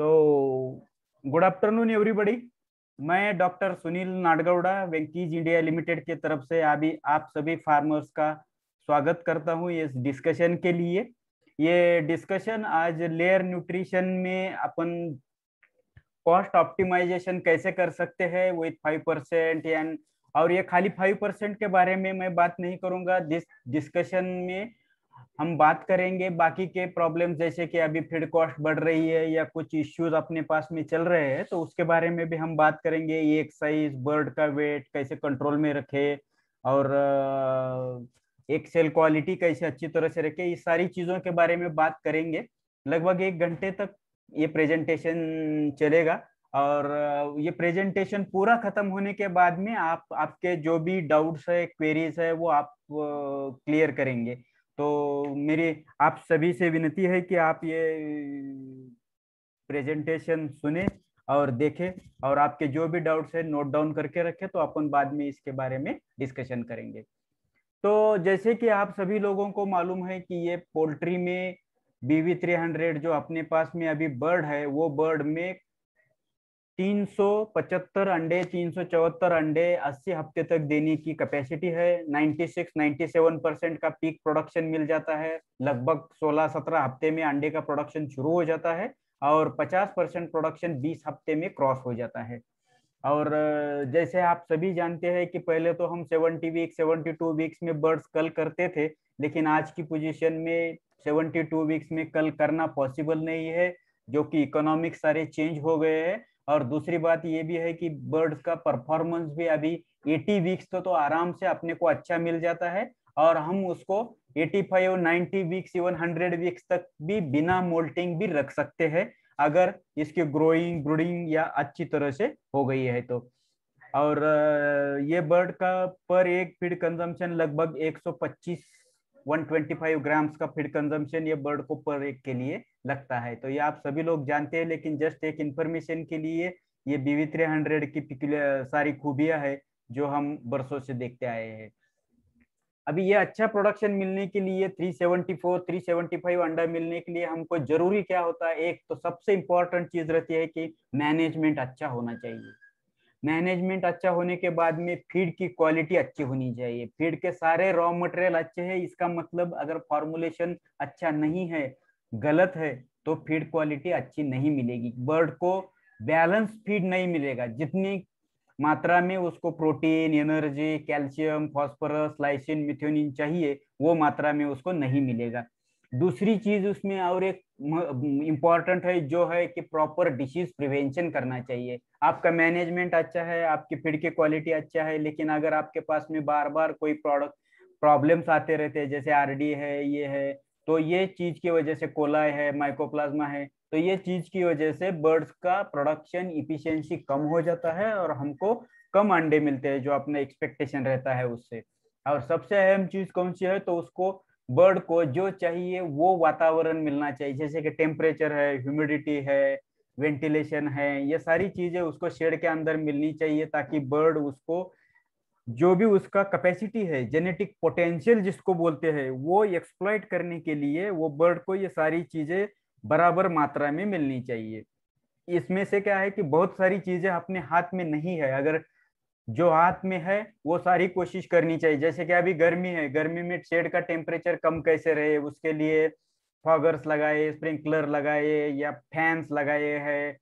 So, good afternoon everybody मैं doctor Sunil Nadgauda Venky's India limited के तरफ से अभी आप सभी फार्मर्स का स्वागत करता हूँ इस डिस्कशन के लिए ये डिस्कशन आज लेयर न्यूट्रिशन में अपन कॉस्ट ऑप्टिमाइजेशन कैसे कर सकते हैं विथ फाइव परसेंट एंड और ये खाली फाइव परसेंट के बारे में मैं बात नहीं करूंगा दिस डिस्कशन में हम बात करेंगे बाकी के प्रॉब्लम जैसे कि अभी फीड कॉस्ट बढ़ रही है या कुछ इश्यूज अपने पास में चल रहे हैं तो उसके बारे में भी हम बात करेंगे एक साइज बर्ड का वेट कैसे कंट्रोल में रखे और एक सेल क्वालिटी कैसे अच्छी तरह से रखे ये सारी चीज़ों के बारे में बात करेंगे लगभग एक घंटे तक ये प्रेजेंटेशन चलेगा और ये प्रेजेंटेशन पूरा खत्म होने के बाद में आप आपके जो भी डाउट्स है क्वेरीज है वो आप क्लियर करेंगे तो मेरी आप सभी से विनती है कि आप ये प्रेजेंटेशन सुने और देखें और आपके जो भी डाउट्स है नोट डाउन करके रखें तो अपन बाद में इसके बारे में डिस्कशन करेंगे तो जैसे कि आप सभी लोगों को मालूम है कि ये पोल्ट्री में बीवी थ्री हंड्रेड जो अपने पास में अभी बर्ड है वो बर्ड में तीन अंडे तीन अंडे 80 हफ्ते तक देने की कैपेसिटी है 96 97 परसेंट का पीक प्रोडक्शन मिल जाता है लगभग 16-17 हफ्ते में अंडे का प्रोडक्शन शुरू हो जाता है और 50 परसेंट प्रोडक्शन 20 हफ्ते में क्रॉस हो जाता है और जैसे आप सभी जानते हैं कि पहले तो हम 70 वीक 72 वीक्स में बर्ड्स कल करते थे लेकिन आज की पोजिशन में 72 वीक्स में कल करना पॉसिबल नहीं है जो कि इकोनॉमिक सारे चेंज हो गए हैं और दूसरी बात ये भी है कि बर्ड्स का परफॉर्मेंस भी अभी 80 वीक्स तो तो आराम से अपने को अच्छा मिल जाता है और हम उसको 85, नाइन्टी वीक्स इवन 100 वीक्स तक भी बिना मोल्टिंग भी रख सकते हैं अगर इसकी ग्रोइंग ब्रूडिंग या अच्छी तरह से हो गई है तो और ये बर्ड का पर एक फीड कंजम्पशन लगभग 125 125 ग्राम्स का फीड कंजम्पशन ये बर्ड को पर एक के लिए लगता है तो ये आप सभी लोग जानते हैं लेकिन जस्ट एक इंफॉर्मेशन के लिए ये बीवी थ्री हंड्रेड की सारी खूबियां है जो हम बरसों से देखते आए हैं अभी ये अच्छा प्रोडक्शन मिलने के लिए 374, 375 अंडा मिलने के लिए हमको जरूरी क्या होता है एक तो सबसे इंपॉर्टेंट चीज रहती है कि मैनेजमेंट अच्छा होना चाहिए मैनेजमेंट अच्छा होने के बाद में फीड की क्वालिटी अच्छी होनी चाहिए फीड के सारे रॉ मटेरियल अच्छे हैं इसका मतलब अगर फॉर्मुलेशन अच्छा नहीं है गलत है तो फीड क्वालिटी अच्छी नहीं मिलेगी बर्ड को बैलेंस फीड नहीं मिलेगा जितनी मात्रा में उसको protein energy calcium phosphorus lysine methionine चाहिए वो मात्रा में उसको नहीं मिलेगा दूसरी चीज उसमें और एक इम्पॉर्टेंट है जो है कि प्रॉपर डिसीज प्रिवेंशन करना चाहिए आपका मैनेजमेंट अच्छा है आपकी फीड की क्वालिटी अच्छा है लेकिन अगर आपके पास में बार बार कोई प्रोडक्ट प्रॉब्लम्स आते रहते हैं जैसे आरडी है ये है तो ये चीज की वजह से कोला है माइकोप्लाज्मा है तो ये चीज की वजह से बर्ड्स का प्रोडक्शन इफिशियंसी कम हो जाता है और हमको कम अंडे मिलते हैं जो अपना एक्सपेक्टेशन रहता है उससे और सबसे अहम चीज कौन सी है तो उसको बर्ड को जो चाहिए वो वातावरण मिलना चाहिए जैसे कि टेम्परेचर है ह्यूमिडिटी है वेंटिलेशन है ये सारी चीजें उसको शेड के अंदर मिलनी चाहिए ताकि बर्ड उसको जो भी उसका कैपेसिटी है जेनेटिक पोटेंशियल जिसको बोलते हैं वो एक्सप्लॉयट करने के लिए वो बर्ड को ये सारी चीजें बराबर मात्रा में मिलनी चाहिए इसमें से क्या है कि बहुत सारी चीजें अपने हाथ में नहीं है अगर जो हाथ में है वो सारी कोशिश करनी चाहिए जैसे कि अभी गर्मी है गर्मी में शेड का टेम्परेचर कम कैसे रहे उसके लिए फॉगर्स लगाए स्प्रिंकलर लगाए या फैंस लगाए हैं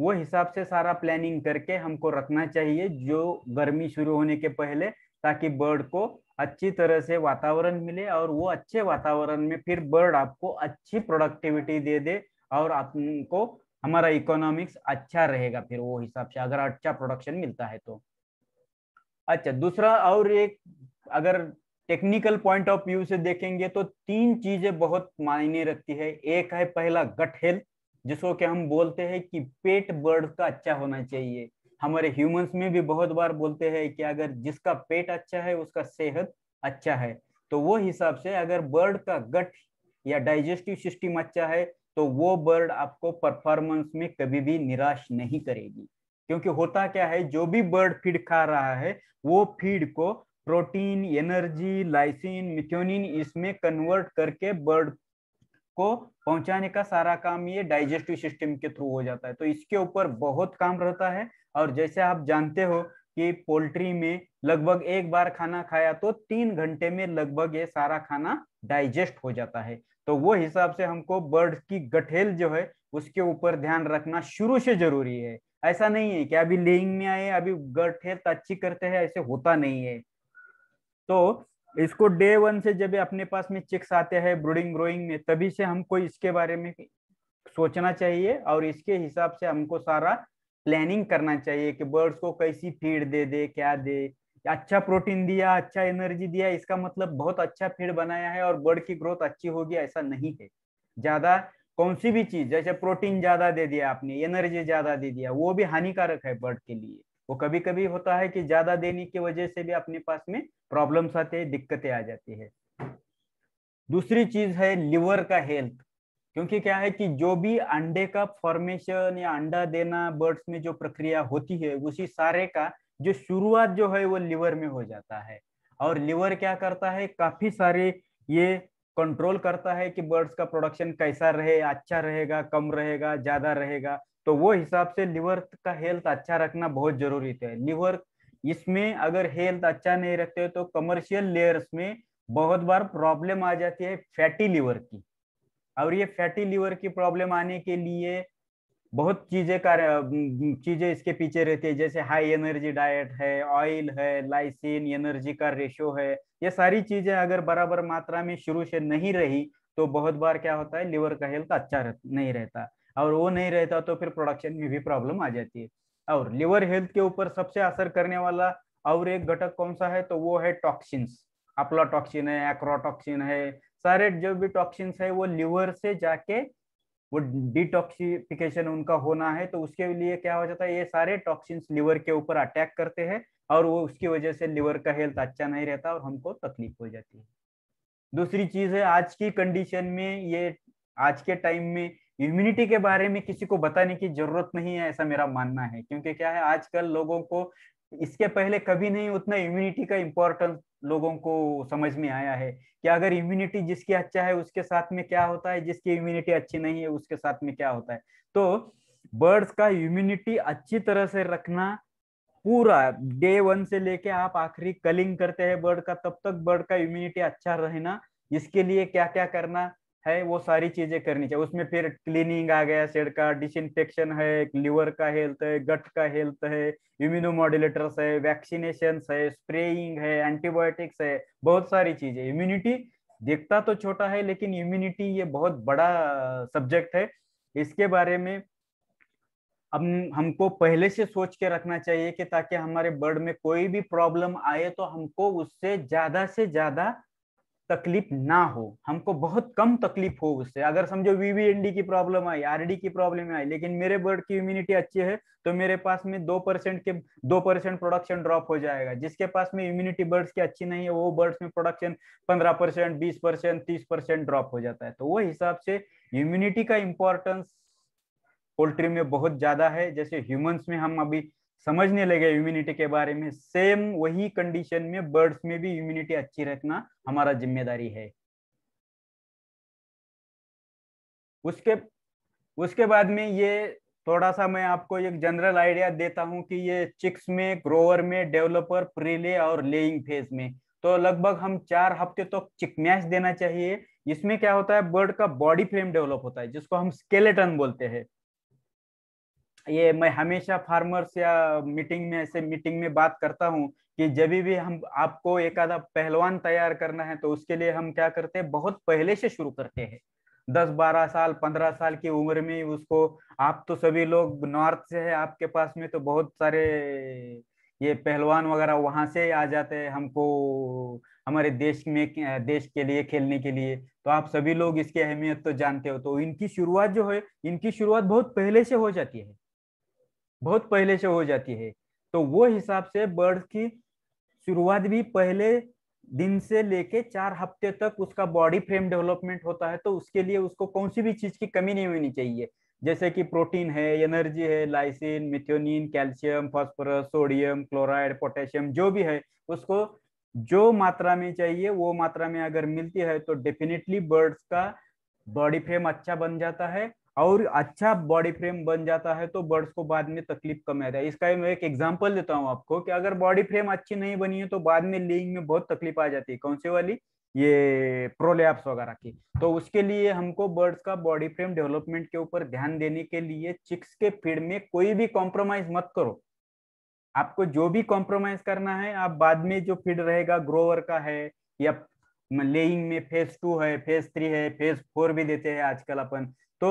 वो हिसाब से सारा प्लानिंग करके हमको रखना चाहिए जो गर्मी शुरू होने के पहले ताकि बर्ड को अच्छी तरह से वातावरण मिले और वो अच्छे वातावरण में फिर बर्ड आपको अच्छी प्रोडक्टिविटी दे दे और आपको हमारा इकोनॉमिक्स अच्छा रहेगा फिर वो हिसाब से अगर अच्छा प्रोडक्शन मिलता है तो अच्छा दूसरा और एक अगर टेक्निकल पॉइंट ऑफ व्यू से देखेंगे तो तीन चीजें बहुत मायने रखती है एक है पहला गट हेल्थ जिसको कि हम बोलते हैं कि पेट बर्ड का अच्छा होना चाहिए हमारे ह्यूमंस में भी बहुत बार बोलते हैं कि अगर जिसका पेट अच्छा है उसका सेहत अच्छा है तो वो हिसाब से अगर बर्ड का गट या डाइजेस्टिव सिस्टम अच्छा है तो वो बर्ड आपको परफॉर्मेंस में कभी भी निराश नहीं करेगी क्योंकि होता क्या है जो भी बर्ड फीड खा रहा है वो फीड को प्रोटीन एनर्जी लाइसिन मिथ्योनिन इसमें कन्वर्ट करके बर्ड को पहुंचाने का सारा काम ये डाइजेस्टिव सिस्टम के थ्रू हो जाता है तो इसके ऊपर बहुत काम रहता है और जैसे आप जानते हो कि पोल्ट्री में लगभग एक बार खाना खाया तो तीन घंटे में लगभग ये सारा खाना डाइजेस्ट हो जाता है तो वो हिसाब से हमको बर्ड की गठेल जो है उसके ऊपर ध्यान रखना शुरू से जरूरी है ऐसा नहीं है कि अभी लेइंग में आए अभी गठेल अच्छी करते हैं ऐसे होता नहीं है तो इसको डे वन से जब अपने पास में चिक्स आते हैं ब्रूडिंग ग्रोइंग में तभी से हमको इसके बारे में सोचना चाहिए और इसके हिसाब से हमको सारा प्लानिंग करना चाहिए कि बर्ड्स को कैसी फीड दे दे क्या दे अच्छा प्रोटीन दिया अच्छा एनर्जी दिया इसका मतलब बहुत अच्छा फीड बनाया है और बर्ड की ग्रोथ अच्छी होगी ऐसा नहीं है ज्यादा कौन सी भी चीज जैसे प्रोटीन ज्यादा दे दिया आपने एनर्जी ज्यादा दे दिया वो भी हानिकारक है बर्ड के लिए वो कभी कभी होता है कि ज्यादा देने की वजह से भी अपने पास में प्रॉब्लम्स आते हैं दिक्कतें आ जाती है दूसरी चीज है लिवर का हेल्थ क्योंकि क्या है कि जो भी अंडे का फॉर्मेशन या अंडा देना बर्ड्स में जो प्रक्रिया होती है उसी सारे का जो शुरुआत जो है वो लिवर में हो जाता है और लिवर क्या करता है काफी सारे ये कंट्रोल करता है कि बर्ड्स का प्रोडक्शन कैसा रहे अच्छा रहेगा कम रहेगा ज्यादा रहेगा तो वो हिसाब से लिवर का हेल्थ अच्छा रखना बहुत जरूरी तो है लिवर इसमें अगर हेल्थ अच्छा नहीं रखते तो कमर्शियल लेयर्स में बहुत बार प्रॉब्लम आ जाती है फैटी लिवर की और ये फैटी लिवर की प्रॉब्लम आने के लिए बहुत चीजें चीजें इसके पीछे रहती है जैसे हाई एनर्जी डाइट है ऑयल है लाइसिन एनर्जी का रेशो है ये सारी चीजें अगर बराबर मात्रा में शुरू से नहीं रही तो बहुत बार क्या होता है लिवर का हेल्थ अच्छा नहीं रहता और वो नहीं रहता तो फिर प्रोडक्शन में भी प्रॉब्लम आ जाती है और लिवर हेल्थ के ऊपर सबसे असर करने वाला और एक घटक कौन सा है तो वो है टॉक्सिन्स अपला टॉक्सिन है एक्रोटॉक्सिन है सारे जो भी टॉक्सिन्स है वो लिवर से जाके वो डिटॉक्सिफिकेशन उनका होना है तो उसके लिए क्या हो जाता है ये सारे टॉक्सिन्स लिवर के ऊपर अटैक करते हैं और वो उसकी वजह से लिवर का हेल्थ अच्छा नहीं रहता और हमको तकलीफ हो जाती है दूसरी चीज है आज की कंडीशन में ये आज के टाइम में इम्यूनिटी के बारे में किसी को बताने की जरूरत नहीं है ऐसा मेरा मानना है क्योंकि क्या है आजकल लोगों को इसके पहले कभी नहीं उतना इम्यूनिटी का इम्पोर्टेंस लोगों को समझ में आया है कि अगर इम्यूनिटी जिसकी अच्छा है उसके साथ में क्या होता है जिसकी इम्यूनिटी अच्छी नहीं है उसके साथ में क्या होता है तो बर्ड्स का इम्यूनिटी अच्छी तरह से रखना पूरा डे वन से लेके आप आखिरी कलिंग करते हैं बर्ड का तब तक बर्ड का इम्यूनिटी अच्छा रहना इसके लिए क्या क्या करना है वो सारी चीजें करनी चाहिए उसमें फिर क्लीनिंग आ गया सेड का डिसइंफेक्शन है लिवर का हेल्थ है गट का हेल्थ है इम्यूनो मॉड्यूलेटर्स है वैक्सीनेशन है स्प्रेइंग है एंटीबायोटिक्स है बहुत सारी चीजें इम्यूनिटी देखता तो छोटा है लेकिन इम्यूनिटी ये बहुत बड़ा सब्जेक्ट है इसके बारे में हम हमको पहले से सोच के रखना चाहिए कि ताकि हमारे बर्ड में कोई भी प्रॉब्लम आए तो हमको उससे ज्यादा से ज्यादा तकलीफ ना हो हमको बहुत कम तकलीफ हो उससे अगर समझो वीवीएनडी की प्रॉब्लम आई आरडी की प्रॉब्लम आई लेकिन मेरे बर्ड की इम्यूनिटी अच्छी है तो मेरे पास में दो परसेंट के दो परसेंट प्रोडक्शन ड्रॉप हो जाएगा जिसके पास में इम्यूनिटी बर्ड्स की अच्छी नहीं है वो बर्ड्स में प्रोडक्शन पंद्रह परसेंट बीस परसेंट तीस परसेंट ड्रॉप हो जाता है तो वो हिसाब से इम्यूनिटी का इम्पोर्टेंस पोल्ट्री में बहुत ज्यादा है जैसे ह्यूमंस में हम अभी समझने लगे इम्यूनिटी के बारे में सेम वही कंडीशन में बर्ड्स में भी इम्यूनिटी अच्छी रखना हमारा जिम्मेदारी है उसके उसके बाद में ये थोड़ा सा मैं आपको एक जनरल आइडिया देता हूं कि ये चिक्स में ग्रोवर में डेवलपर प्रीले और लेइंग फेज में तो लगभग हम चार हफ्ते तक तो चिकमैश देना चाहिए इसमें क्या होता है बर्ड का बॉडी फ्रेम डेवलप होता है जिसको हम स्केलेटन बोलते हैं ये मैं हमेशा फार्मर्स या मीटिंग में ऐसे मीटिंग में बात करता हूँ कि जब भी हम आपको एक आधा पहलवान तैयार करना है तो उसके लिए हम क्या करते हैं बहुत पहले से शुरू करते हैं दस बारह साल पंद्रह साल की उम्र में उसको आप तो सभी लोग नॉर्थ से है आपके पास में तो बहुत सारे ये पहलवान वगैरह वहां से आ जाते हैं हमको हमारे देश में देश के लिए खेलने के लिए तो आप सभी लोग इसकी अहमियत तो जानते हो तो इनकी शुरुआत जो है इनकी शुरुआत बहुत पहले से हो जाती है बहुत पहले से हो जाती है तो वो हिसाब से बर्ड की शुरुआत भी पहले दिन से लेके चार हफ्ते तक उसका बॉडी फ्रेम डेवलपमेंट होता है तो उसके लिए उसको कौन सी भी चीज की कमी नहीं होनी चाहिए जैसे कि प्रोटीन है एनर्जी है lysine methionine calcium phosphorus sodium chloride potassium जो भी है उसको जो मात्रा में चाहिए वो मात्रा में अगर मिलती है तो डेफिनेटली बर्ड्स का बॉडी फ्रेम अच्छा बन जाता है और अच्छा बॉडी फ्रेम बन जाता है तो बर्ड्स को बाद में तकलीफ कम आता है इसका मैं एक एग्जांपल देता हूँ आपको कि अगर बॉडी फ्रेम अच्छी नहीं बनी है तो बाद में लिंग में बहुत तकलीफ आ जाती है कौन सी वाली ये प्रोलैप्स वगैरह की तो उसके लिए हमको बर्ड्स का बॉडी फ्रेम डेवलपमेंट के ऊपर ध्यान देने के लिए चिक्स के फीड में कोई भी कॉम्प्रोमाइज मत करो आपको जो भी कॉम्प्रोमाइज करना है आप बाद में जो फीड रहेगा ग्रोवर का है या लेइंग में फेज टू है फेज थ्री है फेज फोर भी देते हैं आजकल अपन तो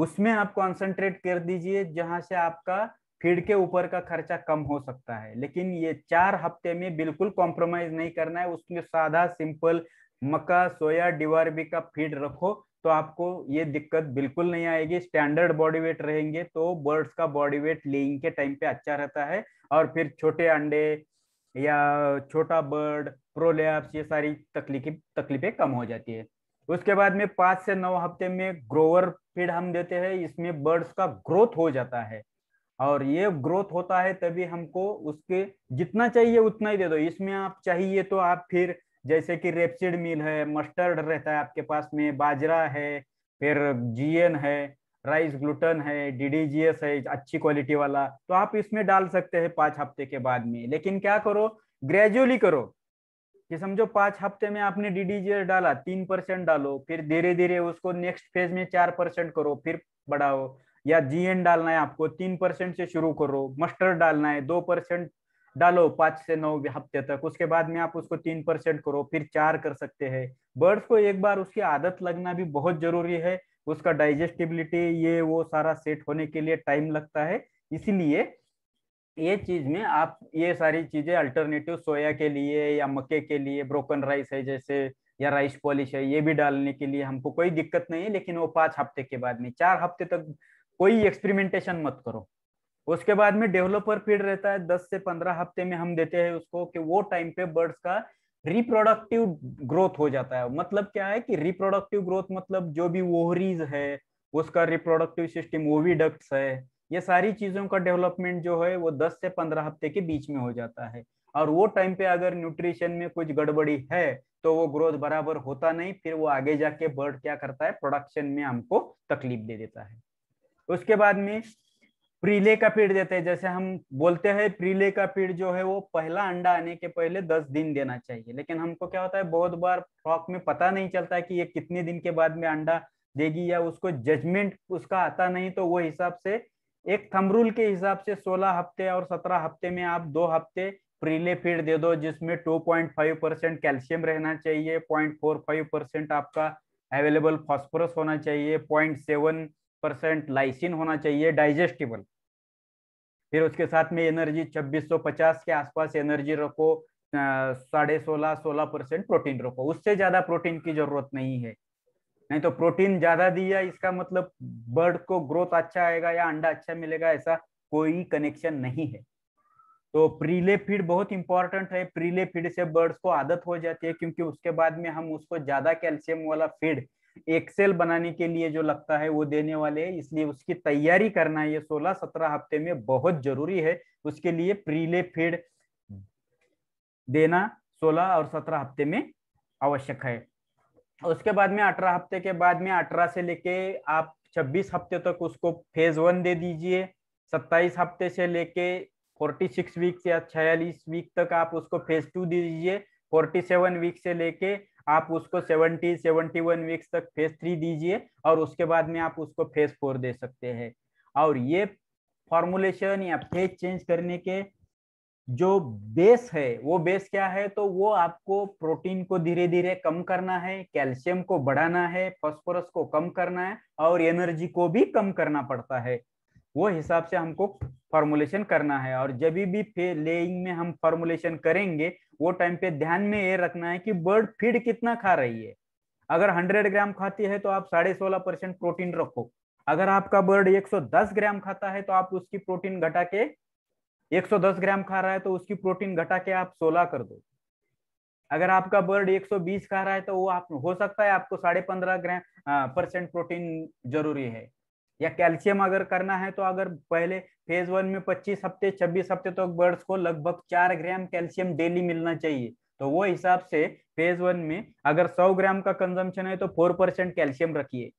उसमें आप कॉन्सेंट्रेट कर दीजिए जहां से आपका फीड के ऊपर का खर्चा कम हो सकता है लेकिन ये चार हफ्ते में बिल्कुल कॉम्प्रोमाइज नहीं करना है उसमें सादा सिंपल मक्का सोया डिवारबी का फीड रखो तो आपको ये दिक्कत बिल्कुल नहीं आएगी स्टैंडर्ड बॉडी वेट रहेंगे तो बर्ड्स का बॉडी वेट लेइंग के टाइम पे अच्छा रहता है और फिर छोटे अंडे या छोटा बर्ड प्रोलैप्स ये सारी तकलीफी तकलीफें कम हो जाती है उसके बाद में पाँच से नौ हफ्ते में ग्रोवर फीड हम देते हैं इसमें बर्ड्स का ग्रोथ हो जाता है और ये ग्रोथ होता है तभी हमको उसके जितना चाहिए उतना ही दे दो इसमें आप चाहिए तो आप फिर जैसे कि रेपसिड मिल है मस्टर्ड रहता है आपके पास में बाजरा है फिर जीएन है राइस ग्लूटन है डीडीजीएस है अच्छी क्वालिटी वाला तो आप इसमें डाल सकते हैं पांच हफ्ते के बाद में लेकिन क्या करो ग्रेजुअली करो कि समझो पांच हफ्ते में आपने डी डाला तीन परसेंट डालो फिर धीरे धीरे उसको नेक्स्ट फेज में चार परसेंट करो फिर बढ़ाओ या जीएन डालना है आपको तीन परसेंट से शुरू करो मस्टर डालना है दो परसेंट डालो पांच से नौ हफ्ते तक उसके बाद में आप उसको तीन परसेंट करो फिर चार कर सकते हैं बर्ड्स को एक बार उसकी आदत लगना भी बहुत जरूरी है उसका डाइजेस्टिबिलिटी ये वो सारा सेट होने के लिए टाइम लगता है इसीलिए ये चीज में आप ये सारी चीजें अल्टरनेटिव सोया के लिए या मक्के के लिए ब्रोकन राइस है जैसे या राइस पॉलिश है ये भी डालने के लिए हमको कोई दिक्कत नहीं है लेकिन वो पांच हफ्ते के बाद में चार हफ्ते तक कोई एक्सपेरिमेंटेशन मत करो उसके बाद में डेवलपर फीड रहता है दस से पंद्रह हफ्ते में हम देते हैं उसको कि वो टाइम पे बर्ड्स का रिप्रोडक्टिव ग्रोथ हो जाता है मतलब क्या है कि रिप्रोडक्टिव ग्रोथ मतलब जो भी ओहरीज है उसका रिप्रोडक्टिव सिस्टम ओवीडक्ट्स है ये सारी चीज़ों का डेवलपमेंट जो है वो 10 से 15 हफ्ते के बीच में हो जाता है और वो टाइम पे अगर न्यूट्रिशन में कुछ गड़बड़ी है तो वो ग्रोथ बराबर होता नहीं फिर वो आगे जाके बर्ड क्या करता है प्रोडक्शन में हमको तकलीफ दे देता है उसके बाद में प्रीले का पीड़ देते हैं जैसे हम बोलते हैं प्रीले का पेड़ जो है वो पहला अंडा आने के पहले दस दिन देना चाहिए लेकिन हमको क्या होता है बहुत बार फ्रॉक में पता नहीं चलता कि ये कितने दिन के बाद में अंडा देगी या उसको जजमेंट उसका आता नहीं तो वो हिसाब से एक थम रूल के हिसाब से 16 हफ्ते और 17 हफ्ते में आप दो हफ्ते प्रीले फीड दे दो जिसमें 2.5 परसेंट कैल्शियम रहना चाहिए 0.45 परसेंट आपका अवेलेबल फॉस्फोरस होना चाहिए 0.7 परसेंट लाइसिन होना चाहिए डाइजेस्टिबल फिर उसके साथ में एनर्जी 2650 के आसपास एनर्जी रखो साढ़े सोलह सोलह परसेंट प्रोटीन रखो उससे ज़्यादा प्रोटीन की जरूरत नहीं है नहीं तो प्रोटीन ज्यादा दिया इसका मतलब बर्ड को ग्रोथ अच्छा आएगा या अंडा अच्छा मिलेगा ऐसा कोई कनेक्शन नहीं है तो प्रीले फीड बहुत इंपॉर्टेंट है प्रीले फीड से बर्ड्स को आदत हो जाती है क्योंकि उसके बाद में हम उसको ज्यादा कैल्शियम वाला फीड एक्सेल बनाने के लिए जो लगता है वो देने वाले है इसलिए उसकी तैयारी करना ये सोलह सत्रह हफ्ते में बहुत जरूरी है उसके लिए प्रीले फीड देना सोलह और सत्रह हफ्ते में आवश्यक है उसके बाद में अठारह हफ्ते के बाद में अठारह से लेके आप छब्बीस हफ्ते तक उसको फेज वन दे दीजिए सत्ताईस हफ्ते से लेके फोर्टी सिक्स वीक या छियालीस वीक तक आप उसको फेज टू दे दीजिए फोर्टी सेवन वीक से लेके आप उसको सेवेंटी सेवेंटी वन वीक्स तक फेज थ्री दीजिए और उसके बाद में आप उसको फेज फोर दे सकते हैं और ये फॉर्मुलेशन या फेज चेंज करने के जो बेस है वो बेस क्या है तो वो आपको प्रोटीन को धीरे धीरे कम करना है कैल्शियम को बढ़ाना है फॉस्फोरस को कम करना है और एनर्जी को भी कम करना पड़ता है वो हिसाब से हमको फॉर्मुलेशन करना है और जब भी लेइंग में हम फॉर्मुलेशन करेंगे वो टाइम पे ध्यान में ये रखना है कि बर्ड फीड कितना खा रही है अगर 100 ग्राम खाती है तो आप साढ़े सोलह परसेंट प्रोटीन रखो अगर आपका बर्ड 110 ग्राम खाता है तो आप उसकी प्रोटीन घटा के 110 ग्राम खा रहा है तो उसकी प्रोटीन घटा के आप 16 कर दो अगर आपका बर्ड 120 खा रहा है तो वो आप हो सकता है आपको साढ़े पंद्रह ग्राम हाँ, परसेंट प्रोटीन जरूरी है या कैल्शियम अगर करना है तो अगर पहले फेज वन में 25 हफ्ते 26 हफ्ते तक तो बर्ड्स को लगभग चार ग्राम कैल्शियम डेली मिलना चाहिए तो वो हिसाब से फेज वन में अगर 100 ग्राम का कंजम्पशन है तो 4 परसेंट कैल्शियम रखिए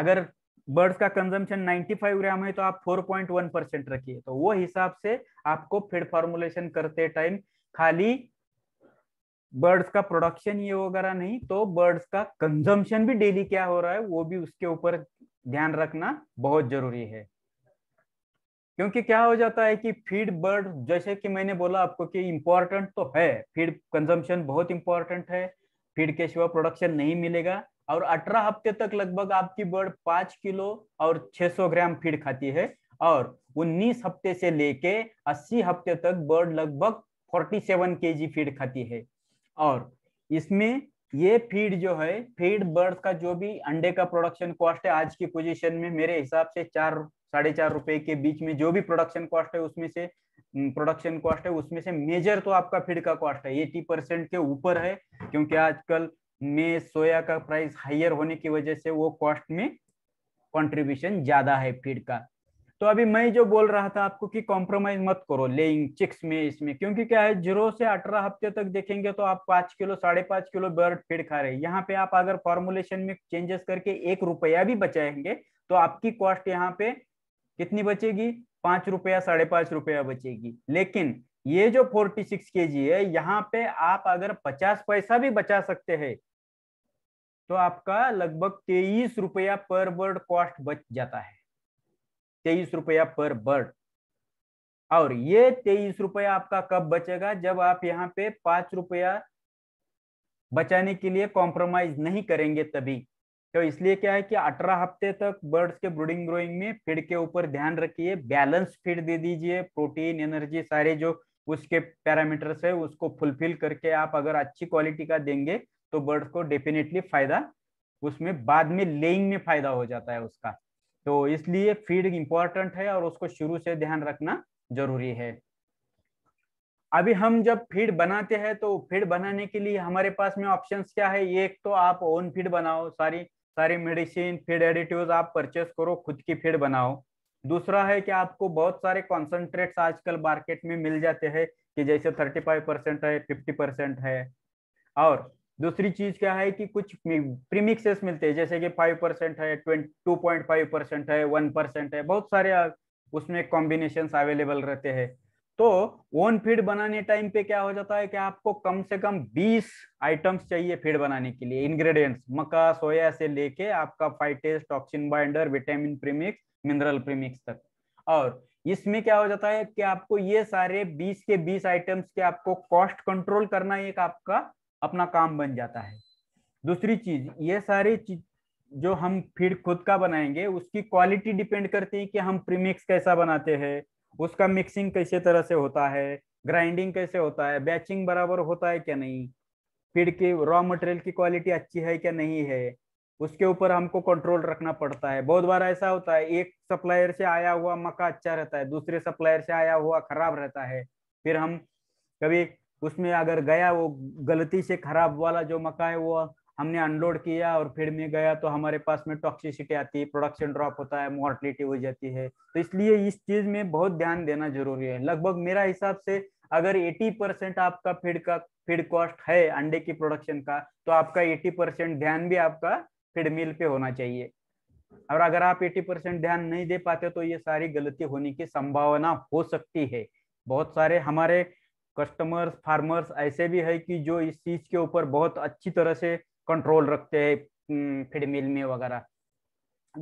अगर बर्ड्स का कंजम्पशन 95 ग्राम है तो आप 4.1 परसेंट रखिए तो वो हिसाब से आपको फीड फॉर्मुलेशन करते टाइम खाली बर्ड्स का प्रोडक्शन ये वगैरह नहीं तो बर्ड्स का कंजम्पशन भी डेली क्या हो रहा है वो भी उसके ऊपर ध्यान रखना बहुत जरूरी है क्योंकि क्या हो जाता है कि फीड बर्ड जैसे कि मैंने बोला आपको कि इम्पोर्टेंट तो है फीड कंजम्पशन बहुत इंपॉर्टेंट है फीड के सिवा प्रोडक्शन नहीं मिलेगा और 18 हफ्ते तक लगभग आपकी बर्ड 5 किलो और 600 ग्राम फीड खाती है और 19 हफ्ते से लेके 80 हफ्ते तक बर्ड लगभग 47 जी फीड खाती है और इसमें ये फीड जो है फीड बर्ड का जो भी अंडे का प्रोडक्शन कॉस्ट है आज की पोजीशन में मेरे हिसाब से चार साढ़े चार रुपए के बीच में जो भी प्रोडक्शन कॉस्ट है उसमें से प्रोडक्शन कॉस्ट है उसमें से मेजर तो आपका फीड का कॉस्ट है एटी परसेंट के ऊपर है क्योंकि आजकल में सोया का प्राइस हाइयर होने की वजह से वो कॉस्ट में कंट्रीब्यूशन ज्यादा है फीड का तो अभी मैं जो बोल रहा था आपको कि कॉम्प्रोमाइज मत करो लेइंग चिक्स में इसमें क्योंकि क्या है जीरो से अठारह हफ्ते तक देखेंगे तो आप पांच किलो साढ़े पांच किलो बर्ड फीड खा रहे हैं यहाँ पे आप अगर फॉर्मुलेशन में चेंजेस करके एक रुपया भी बचाएंगे तो आपकी कॉस्ट यहाँ पे कितनी बचेगी पांच रुपया साढ़े पांच रुपया बचेगी लेकिन ये जो फोर्टी सिक्स के जी है यहाँ पे आप अगर पचास पैसा भी बचा सकते हैं तो आपका लगभग तेईस रुपया पर बर्ड कॉस्ट बच जाता है तेईस रुपया पर बर्ड और ये तेईस रुपया आपका कब बचेगा जब आप यहाँ पे पांच रुपया बचाने के लिए कॉम्प्रोमाइज नहीं करेंगे तभी तो इसलिए क्या है कि अठारह हफ्ते तक बर्ड्स के ब्रूडिंग ग्रोइंग में फीड के ऊपर ध्यान रखिए बैलेंस फीड दे दीजिए प्रोटीन एनर्जी सारे जो उसके पैरामीटर्स है उसको फुलफिल करके आप अगर अच्छी क्वालिटी का देंगे तो बर्ड्स को डेफिनेटली फायदा उसमें बाद में लेइंग में फायदा हो जाता है उसका तो इसलिए फीड इंपॉर्टेंट है और उसको शुरू से ध्यान रखना जरूरी है अभी हम जब फीड बनाते हैं तो फीड बनाने के लिए हमारे पास में ऑप्शंस क्या है एक तो आप ओन फीड बनाओ सारी सारी मेडिसिन फीड एडिटिव आप परचेस करो खुद की फीड बनाओ दूसरा है कि आपको बहुत सारे कॉन्सेंट्रेट आजकल मार्केट में मिल जाते हैं कि जैसे थर्टी परसेंट है फिफ्टी परसेंट है और दूसरी चीज क्या है कि कुछ प्रीमिक्सेस मिलते हैं जैसे कि फाइव परसेंट है टू पॉइंट फाइव परसेंट है वन परसेंट है बहुत सारे उसमें कॉम्बिनेशन अवेलेबल रहते हैं तो ओन फीड बनाने टाइम पे क्या हो जाता है कि आपको कम से कम बीस आइटम्स चाहिए फीड बनाने के लिए इंग्रेडिएंट्स मक्का सोया से लेके आपका phytase toxin binder vitamin premix mineral premix तक और इसमें क्या हो जाता है कि आपको ये सारे 20 के 20 आइटम्स के आपको कॉस्ट कंट्रोल करना एक आपका अपना काम बन जाता है दूसरी चीज ये सारी चीज जो हम फीड खुद का बनाएंगे उसकी क्वालिटी डिपेंड करती है कि हम प्रीमिक्स कैसा बनाते हैं उसका मिक्सिंग कैसे तरह से होता है ग्राइंडिंग कैसे होता है बैचिंग बराबर होता है क्या नहीं फीड की रॉ मटेरियल की क्वालिटी अच्छी है क्या नहीं है उसके ऊपर हमको कंट्रोल रखना पड़ता है बहुत बार ऐसा होता है एक सप्लायर से आया हुआ मक्का अच्छा रहता है दूसरे सप्लायर से आया हुआ खराब रहता है फिर हम कभी उसमें अगर गया वो गलती से खराब वाला जो मक्का है वो हमने अनलोड किया और फिर में गया तो हमारे पास में टॉक्सिसिटी आती है प्रोडक्शन ड्रॉप होता है मोर्टिलिटी हो जाती है तो इसलिए इस चीज में बहुत ध्यान देना जरूरी है लगभग मेरा हिसाब से अगर 80 परसेंट आपका फीड का फीड कॉस्ट है अंडे की प्रोडक्शन का तो आपका 80 परसेंट ध्यान भी आपका फीड मिल पे होना चाहिए और अगर आप 80 परसेंट ध्यान नहीं दे पाते तो ये सारी गलती होने की संभावना हो सकती है बहुत सारे हमारे कस्टमर्स फार्मर्स ऐसे भी है कि जो इस चीज के ऊपर बहुत अच्छी तरह से कंट्रोल रखते हैं फीड हम्म, मिल में वगैरह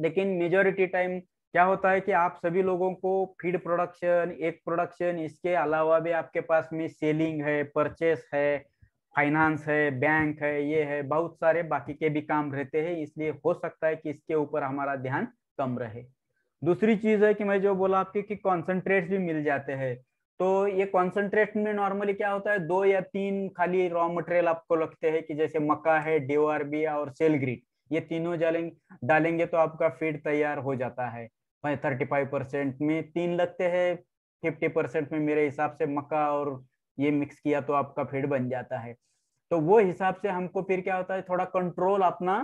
लेकिन मेजोरिटी टाइम क्या होता है कि आप सभी लोगों को फीड प्रोडक्शन एक प्रोडक्शन इसके अलावा भी आपके पास में सेलिंग है परचेस है फाइनेंस है बैंक है ये है बहुत सारे बाकी के भी काम रहते हैं इसलिए हो सकता है कि इसके ऊपर हमारा ध्यान कम रहे दूसरी चीज है कि मैं जो बोला आपके कि कॉन्सेंट्रेट भी मिल जाते हैं तो ये कॉन्सेंट्रेट में नॉर्मली क्या होता है दो या तीन खाली रॉ मटेरियल आपको लगते हैं कि जैसे मक्का है डीओआरबी और सेलग्रीन ये तीनों डालेंगे डालेंगे तो आपका फीड तैयार हो जाता है थर्टी फाइव परसेंट में तीन लगते हैं फिफ्टी परसेंट में मेरे हिसाब से मक्का और ये मिक्स किया तो आपका फीड बन जाता है तो वो हिसाब से हमको फिर क्या होता है थोड़ा कंट्रोल अपना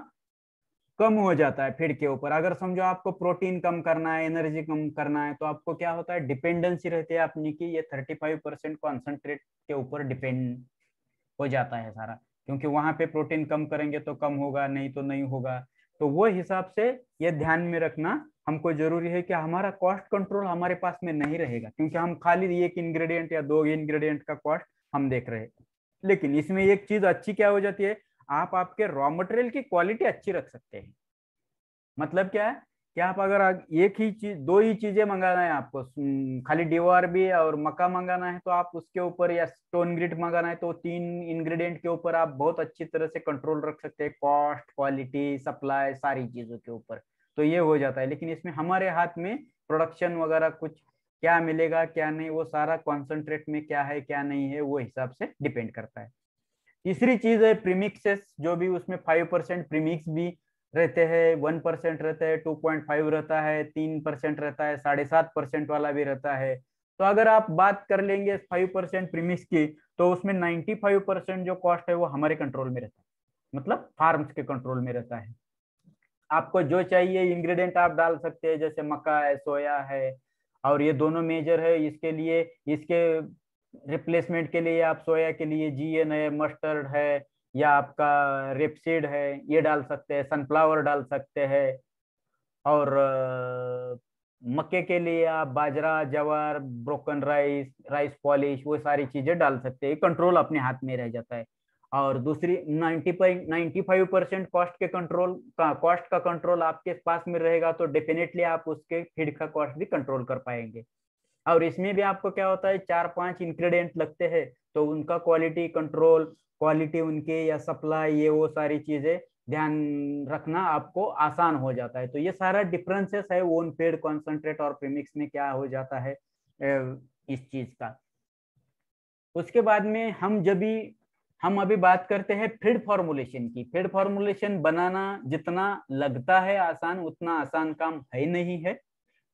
कम हो जाता है फिर के ऊपर अगर समझो आपको प्रोटीन कम करना है एनर्जी कम करना है तो आपको क्या होता है डिपेंडेंसी रहती है अपनी की ये थर्टी फाइव परसेंट कॉन्सेंट्रेट के ऊपर डिपेंड हो जाता है सारा क्योंकि वहां पे प्रोटीन कम करेंगे तो कम होगा नहीं तो नहीं होगा तो वो हिसाब से ये ध्यान में रखना हमको जरूरी है कि हमारा कॉस्ट कंट्रोल हमारे पास में नहीं रहेगा क्योंकि हम खाली एक इंग्रेडिएंट या दो इंग्रेडिएंट का कॉस्ट हम देख रहे हैं लेकिन इसमें एक चीज अच्छी क्या हो जाती है आप आपके रॉ मटेरियल की क्वालिटी अच्छी रख सकते हैं मतलब क्या है कि आप अगर एक ही चीज दो ही चीजें मंगाना है आपको खाली आर भी और मक्का मंगाना है तो आप उसके ऊपर या स्टोन ग्रिड मंगाना है तो तीन इंग्रेडिएंट के ऊपर आप बहुत अच्छी तरह से कंट्रोल रख सकते हैं कॉस्ट क्वालिटी सप्लाई सारी चीजों के ऊपर तो ये हो जाता है लेकिन इसमें हमारे हाथ में प्रोडक्शन वगैरह कुछ क्या मिलेगा क्या नहीं वो सारा कॉन्सेंट्रेट में क्या है क्या नहीं है वो हिसाब से डिपेंड करता है तीसरी चीज है प्रीमिक्सेस जो भी उसमें फाइव परसेंट प्रीमिक्स भी रहते हैं वन परसेंट रहते हैं टू पॉइंट फाइव रहता है तीन परसेंट रहता है साढ़े सात परसेंट वाला भी रहता है तो अगर आप बात कर लेंगे फाइव परसेंट प्रीमिक्स की तो उसमें नाइन्टी फाइव परसेंट जो कॉस्ट है वो हमारे कंट्रोल में रहता है मतलब फार्म्स के कंट्रोल में रहता है आपको जो चाहिए इंग्रेडिएंट आप डाल सकते हैं जैसे मक्का है सोया है और ये दोनों मेजर है इसके लिए इसके रिप्लेसमेंट के लिए आप सोया के लिए जीएन है मस्टर्ड है या आपका रेपसीड है ये डाल सकते हैं सनफ्लावर डाल सकते हैं और मक्के के लिए आप बाजरा जवार ब्रोकन राइस राइस पॉलिश वो सारी चीज़ें डाल सकते हैं कंट्रोल अपने हाथ में रह जाता है और दूसरी ninety ninety five percent cost के कंट्रोल का कॉस्ट का कंट्रोल आपके पास में रहेगा तो डेफिनेटली आप उसके फीड का कॉस्ट भी कंट्रोल कर पाएंगे और इसमें भी आपको क्या होता है चार पांच इंग्रेडिएंट लगते हैं तो उनका क्वालिटी कंट्रोल क्वालिटी उनके या सप्लाई ये वो सारी चीजें ध्यान रखना आपको आसान हो जाता है तो ये सारा डिफरेंसेस है ओन पेड कॉन्सेंट्रेट और प्रीमिक्स में क्या हो जाता है इस चीज का उसके बाद में हम जब भी हम अभी बात करते हैं फीड फॉर्मुलेशन की फीड फॉर्मुलेशन बनाना जितना लगता है आसान उतना आसान काम है नहीं है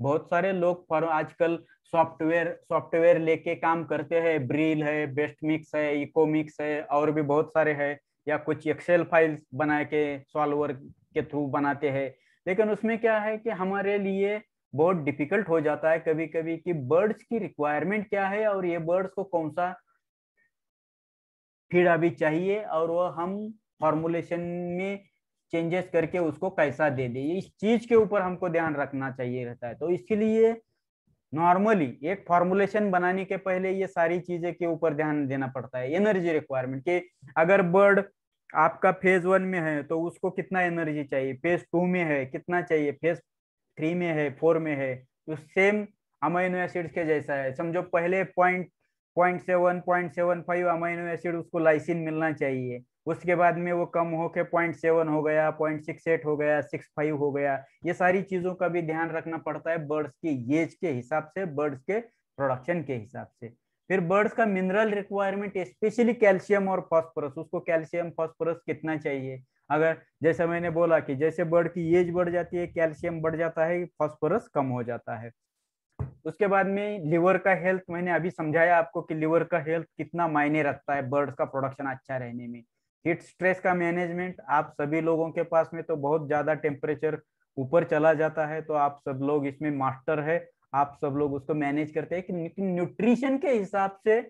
बहुत सारे लोग फॉर आजकल सॉफ्टवेयर सॉफ्टवेयर लेके काम करते हैं ब्रिल है बेस्ट मिक्स है इकोमिक्स है और भी बहुत सारे है या कुछ एक्सेल फाइल्स बना के सॉल्वर के थ्रू बनाते हैं लेकिन उसमें क्या है कि हमारे लिए बहुत डिफिकल्ट हो जाता है कभी कभी कि बर्ड्स की रिक्वायरमेंट क्या है और ये बर्ड्स को कौन सा फीड अभी चाहिए और वह हम फॉर्मुलेशन में चेंजेस करके उसको कैसा दे दे इस चीज के ऊपर हमको ध्यान रखना चाहिए रहता है तो इसलिए नॉर्मली एक फॉर्मुलेशन बनाने के पहले ये सारी चीजें के ऊपर ध्यान देना पड़ता है एनर्जी रिक्वायरमेंट के अगर बर्ड आपका फेज वन में है तो उसको कितना एनर्जी चाहिए फेज टू में है कितना चाहिए फेज थ्री में है फोर में है तो सेम अमाइनो एसिड के जैसा है समझो पहले point point seven point seven five amino acid उसको लाइसिन मिलना चाहिए उसके बाद में वो कम हो के पॉइंट सेवन हो गया पॉइंट सिक्स एट हो गया सिक्स फाइव हो गया ये सारी चीज़ों का भी ध्यान रखना पड़ता है बर्ड्स की एज के हिसाब से बर्ड्स के प्रोडक्शन के हिसाब से फिर बर्ड्स का मिनरल रिक्वायरमेंट स्पेशली कैल्शियम और फॉस्फोरस उसको कैल्शियम फॉस्फोरस कितना चाहिए अगर जैसे मैंने बोला कि जैसे बर्ड की एज बढ़ जाती है कैल्शियम बढ़ जाता है फॉस्फोरस कम हो जाता है उसके बाद में लिवर का हेल्थ मैंने अभी समझाया आपको कि लिवर का हेल्थ कितना मायने रखता है बर्ड्स का प्रोडक्शन अच्छा रहने में हीट स्ट्रेस का मैनेजमेंट आप सभी लोगों के पास में तो बहुत ज्यादा टेम्परेचर ऊपर चला जाता है तो आप सब लोग इसमें मास्टर है आप सब लोग उसको मैनेज करते हैं कि न्यूट्रिशन के हिसाब से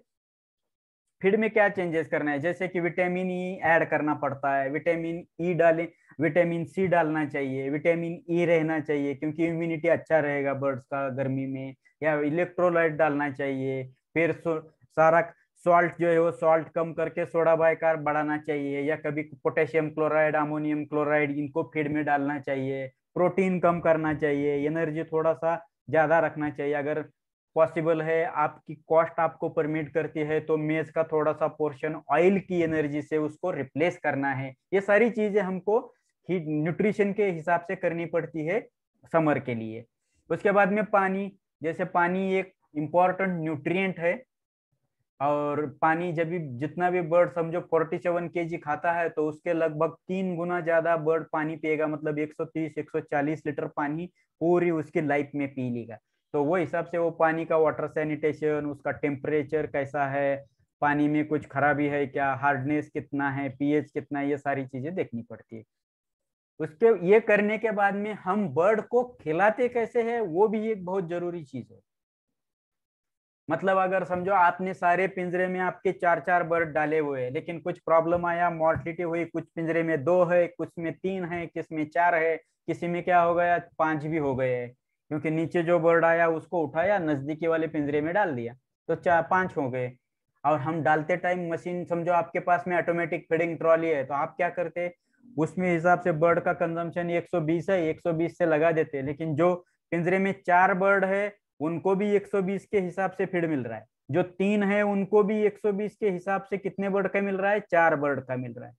फीड में क्या चेंजेस करना है जैसे कि विटामिन ई e ऐड करना पड़ता है विटामिन ई e डालें विटामिन सी डालना चाहिए विटामिन ई e रहना चाहिए क्योंकि इम्यूनिटी अच्छा रहेगा बर्ड्स का गर्मी में या इलेक्ट्रोलाइट डालना चाहिए फिर सारा सॉल्ट जो है वो सॉल्ट कम करके सोडा बायकार बढ़ाना चाहिए या कभी पोटेशियम क्लोराइड अमोनियम क्लोराइड इनको फीड में डालना चाहिए प्रोटीन कम करना चाहिए एनर्जी थोड़ा सा ज़्यादा रखना चाहिए अगर पॉसिबल है आपकी कॉस्ट आपको परमिट करती है तो मेज का थोड़ा सा पोर्शन ऑयल की एनर्जी से उसको रिप्लेस करना है ये सारी चीज़ें हमको ही न्यूट्रिशन के हिसाब से करनी पड़ती है समर के लिए उसके बाद में पानी जैसे पानी एक इम्पॉर्टेंट न्यूट्रिएंट है और पानी जब भी जितना भी बर्ड समझो फोर्टी सेवन के खाता है तो उसके लगभग तीन गुना ज्यादा बर्ड पानी पिएगा मतलब 130 140 लीटर पानी पूरी उसकी लाइफ में पी लेगा तो वो हिसाब से वो पानी का वाटर सैनिटेशन उसका टेम्परेचर कैसा है पानी में कुछ खराबी है क्या हार्डनेस कितना है पीएच कितना है ये सारी चीजें देखनी पड़ती है उसके ये करने के बाद में हम बर्ड को खिलाते कैसे है वो भी एक बहुत जरूरी चीज है मतलब अगर समझो आपने सारे पिंजरे में आपके चार चार बर्ड डाले हुए हैं लेकिन कुछ प्रॉब्लम आया मोर्टिलिटी हुई कुछ पिंजरे में दो है कुछ में तीन है किस में चार है किसी में क्या हो गया पांच भी हो गए क्योंकि नीचे जो बर्ड आया उसको उठाया नजदीकी वाले पिंजरे में डाल दिया तो चार पांच हो गए और हम डालते टाइम मशीन समझो आपके पास में ऑटोमेटिक फीडिंग ट्रॉली है तो आप क्या करते उसमें हिसाब से बर्ड का कंजम्पशन 120 है 120 से लगा देते लेकिन जो पिंजरे में चार बर्ड है उनको भी 120 के हिसाब से फीड मिल रहा है जो तीन है उनको भी 120 के हिसाब से कितने बर्ड का मिल रहा है चार बर्ड का मिल रहा है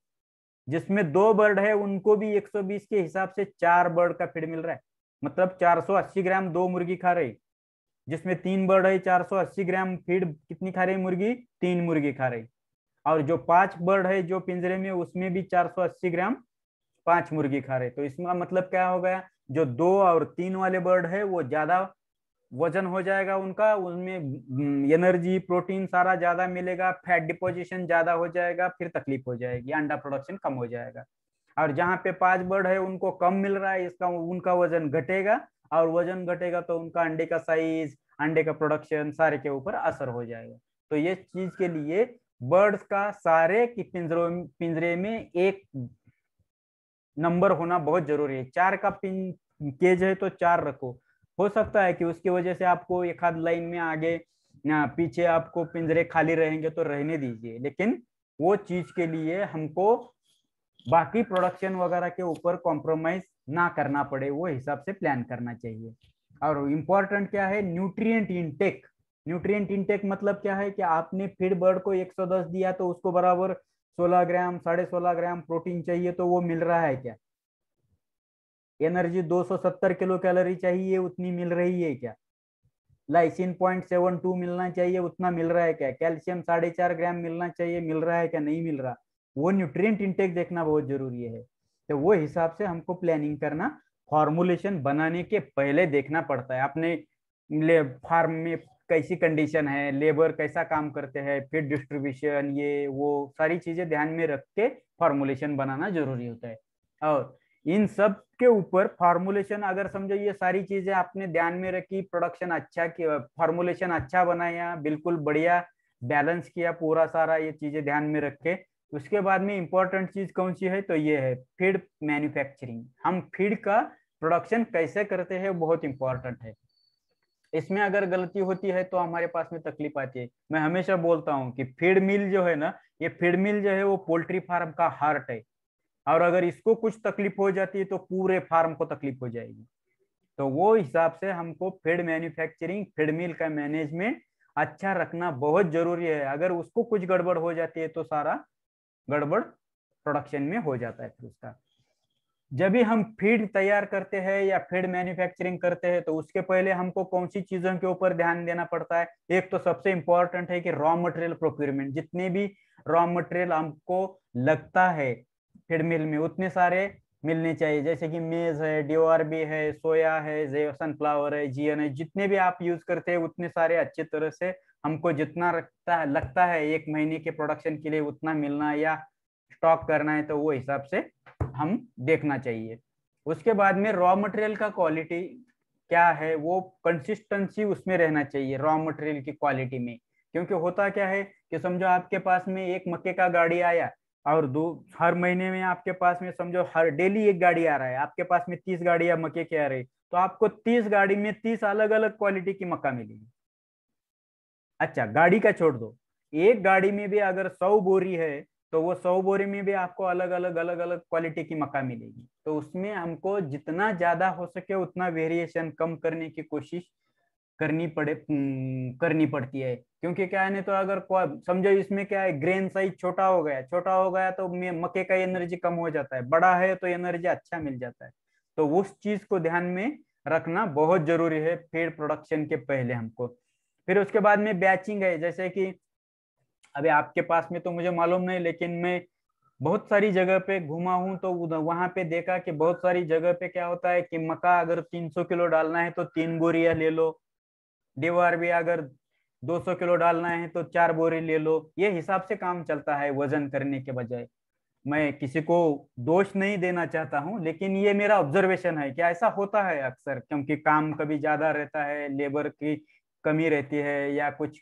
जिसमें दो बर्ड है उनको भी 120 के हिसाब से चार बर्ड का फीड मिल रहा है मतलब 480 ग्राम दो मुर्गी खा रही जिसमें तीन बर्ड है 480 ग्राम फीड कितनी खा रही मुर्गी तीन मुर्गी खा रही और जो पांच बर्ड है जो पिंजरे में उसमें भी 480 ग्राम पांच मुर्गी खा रहे तो इसमें मतलब क्या हो गया जो दो और तीन वाले बर्ड है वो ज्यादा वजन हो जाएगा उनका उनमें एनर्जी प्रोटीन सारा ज्यादा मिलेगा फैट डिपोजिशन ज्यादा हो जाएगा फिर तकलीफ हो जाएगी अंडा प्रोडक्शन कम हो जाएगा और जहाँ पे पांच बर्ड है उनको कम मिल रहा है इसका उनका वजन घटेगा और वजन घटेगा तो उनका अंडे का साइज अंडे का प्रोडक्शन सारे के ऊपर असर हो जाएगा तो ये चीज के लिए बर्ड्स का सारे की पिंजरों पिंजरे में एक नंबर होना बहुत जरूरी है चार का पिन केज है तो चार रखो हो सकता है कि उसकी वजह से आपको एक आध लाइन में आगे पीछे आपको पिंजरे खाली रहेंगे तो रहने दीजिए लेकिन वो चीज के लिए हमको बाकी प्रोडक्शन वगैरह के ऊपर कॉम्प्रोमाइज ना करना पड़े वो हिसाब से प्लान करना चाहिए और इम्पोर्टेंट क्या है न्यूट्रिएंट इनटेक न्यूट्रिएंट इनटेक मतलब क्या है कि आपने फीड बर्ड को 110 दिया तो उसको बराबर 16 ग्राम साढ़े सोलह ग्राम प्रोटीन चाहिए तो वो मिल रहा है क्या एनर्जी 270 किलो कैलोरी चाहिए उतनी मिल रही है क्या लाइसिन पॉइंट सेवन टू मिलना चाहिए उतना मिल रहा है क्या कैल्शियम साढ़े चार ग्राम मिलना चाहिए मिल रहा है क्या नहीं मिल रहा वो न्यूट्रिएंट इंटेक देखना बहुत जरूरी है तो वो हिसाब से हमको प्लानिंग करना फॉर्मुलेशन बनाने के पहले देखना पड़ता है अपने फार्म में कैसी कंडीशन है लेबर कैसा काम करते हैं फिर डिस्ट्रीब्यूशन ये वो सारी चीजें ध्यान में रख के फॉर्मुलेशन बनाना जरूरी होता है और इन सब के ऊपर फार्मुलेशन अगर समझो ये सारी चीजें आपने ध्यान में रखी प्रोडक्शन अच्छा किया फॉर्मुलेशन अच्छा बनाया बिल्कुल बढ़िया बैलेंस किया पूरा सारा ये चीजें ध्यान में रख के उसके बाद में इंपॉर्टेंट चीज कौन सी है तो ये है फीड मैन्युफैक्चरिंग हम फीड का प्रोडक्शन कैसे करते हैं बहुत इंपॉर्टेंट है इसमें अगर गलती होती है तो हमारे पास में तकलीफ आती है मैं हमेशा बोलता हूँ कि फीड मिल जो है ना ये फीड मिल जो है वो पोल्ट्री फार्म का हार्ट है और अगर इसको कुछ तकलीफ हो जाती है तो पूरे फार्म को तकलीफ हो जाएगी तो वो हिसाब से हमको फीड मैन्युफैक्चरिंग फीड मिल का मैनेजमेंट अच्छा रखना बहुत जरूरी है अगर उसको कुछ गड़बड़ हो जाती है तो सारा गड़बड़ प्रोडक्शन में हो जाता है फिर उसका जब भी हम फीड तैयार करते हैं या फीड मैन्युफैक्चरिंग करते हैं तो उसके पहले हमको कौन सी चीजों के ऊपर ध्यान देना पड़ता है एक तो सबसे इंपॉर्टेंट है कि रॉ मटेरियल प्रोक्योरमेंट जितने भी रॉ मटेरियल हमको लगता है फीड मिल में उतने सारे मिलने चाहिए जैसे कि मेज है डीओआरबी है सोया है सनफ्लावर है जीएन है जितने भी आप यूज करते हैं उतने सारे अच्छे तरह से हमको जितना रखता है लगता है एक महीने के प्रोडक्शन के लिए उतना मिलना या स्टॉक करना है तो वो हिसाब से हम देखना चाहिए उसके बाद में रॉ मटेरियल का क्वालिटी क्या है वो कंसिस्टेंसी उसमें रहना चाहिए रॉ मटेरियल की क्वालिटी में क्योंकि होता क्या है कि समझो आपके पास में एक मक्के का गाड़ी आया और दो हर महीने में आपके पास में समझो हर डेली एक गाड़ी आ रहा है आपके पास में तीस गाड़ियां मक्के की आ रही तो आपको तीस गाड़ी में तीस अलग अलग क्वालिटी की मक्का मिलेगी अच्छा गाड़ी का छोड़ दो एक गाड़ी में भी अगर सौ बोरी है तो वो सौ बोरी में भी आपको अलग अलग अलग अलग क्वालिटी की मक्का मिलेगी तो उसमें हमको जितना ज्यादा हो सके उतना वेरिएशन कम करने की कोशिश करनी पड़े करनी पड़ती है क्योंकि क्या है ना तो अगर समझो इसमें क्या है ग्रेन साइज छोटा हो गया छोटा हो गया तो मक्के का एनर्जी कम हो जाता है बड़ा है तो एनर्जी अच्छा मिल जाता है तो उस चीज को ध्यान में रखना बहुत जरूरी है फीड प्रोडक्शन के पहले हमको फिर उसके बाद में बैचिंग है जैसे कि अभी आपके पास में तो मुझे मालूम नहीं लेकिन मैं बहुत सारी जगह पे घुमा हूँ तो वहां पे देखा कि बहुत सारी जगह पे क्या होता है कि मक्का अगर 300 किलो डालना है तो तीन बोरिया ले लो डीओआर भी अगर 200 किलो डालना है तो चार बोरी ले लो ये हिसाब से काम चलता है वजन करने के बजाय मैं किसी को दोष नहीं देना चाहता हूँ लेकिन ये मेरा ऑब्जर्वेशन है कि ऐसा होता है अक्सर क्योंकि काम कभी ज्यादा रहता है लेबर की कमी रहती है या कुछ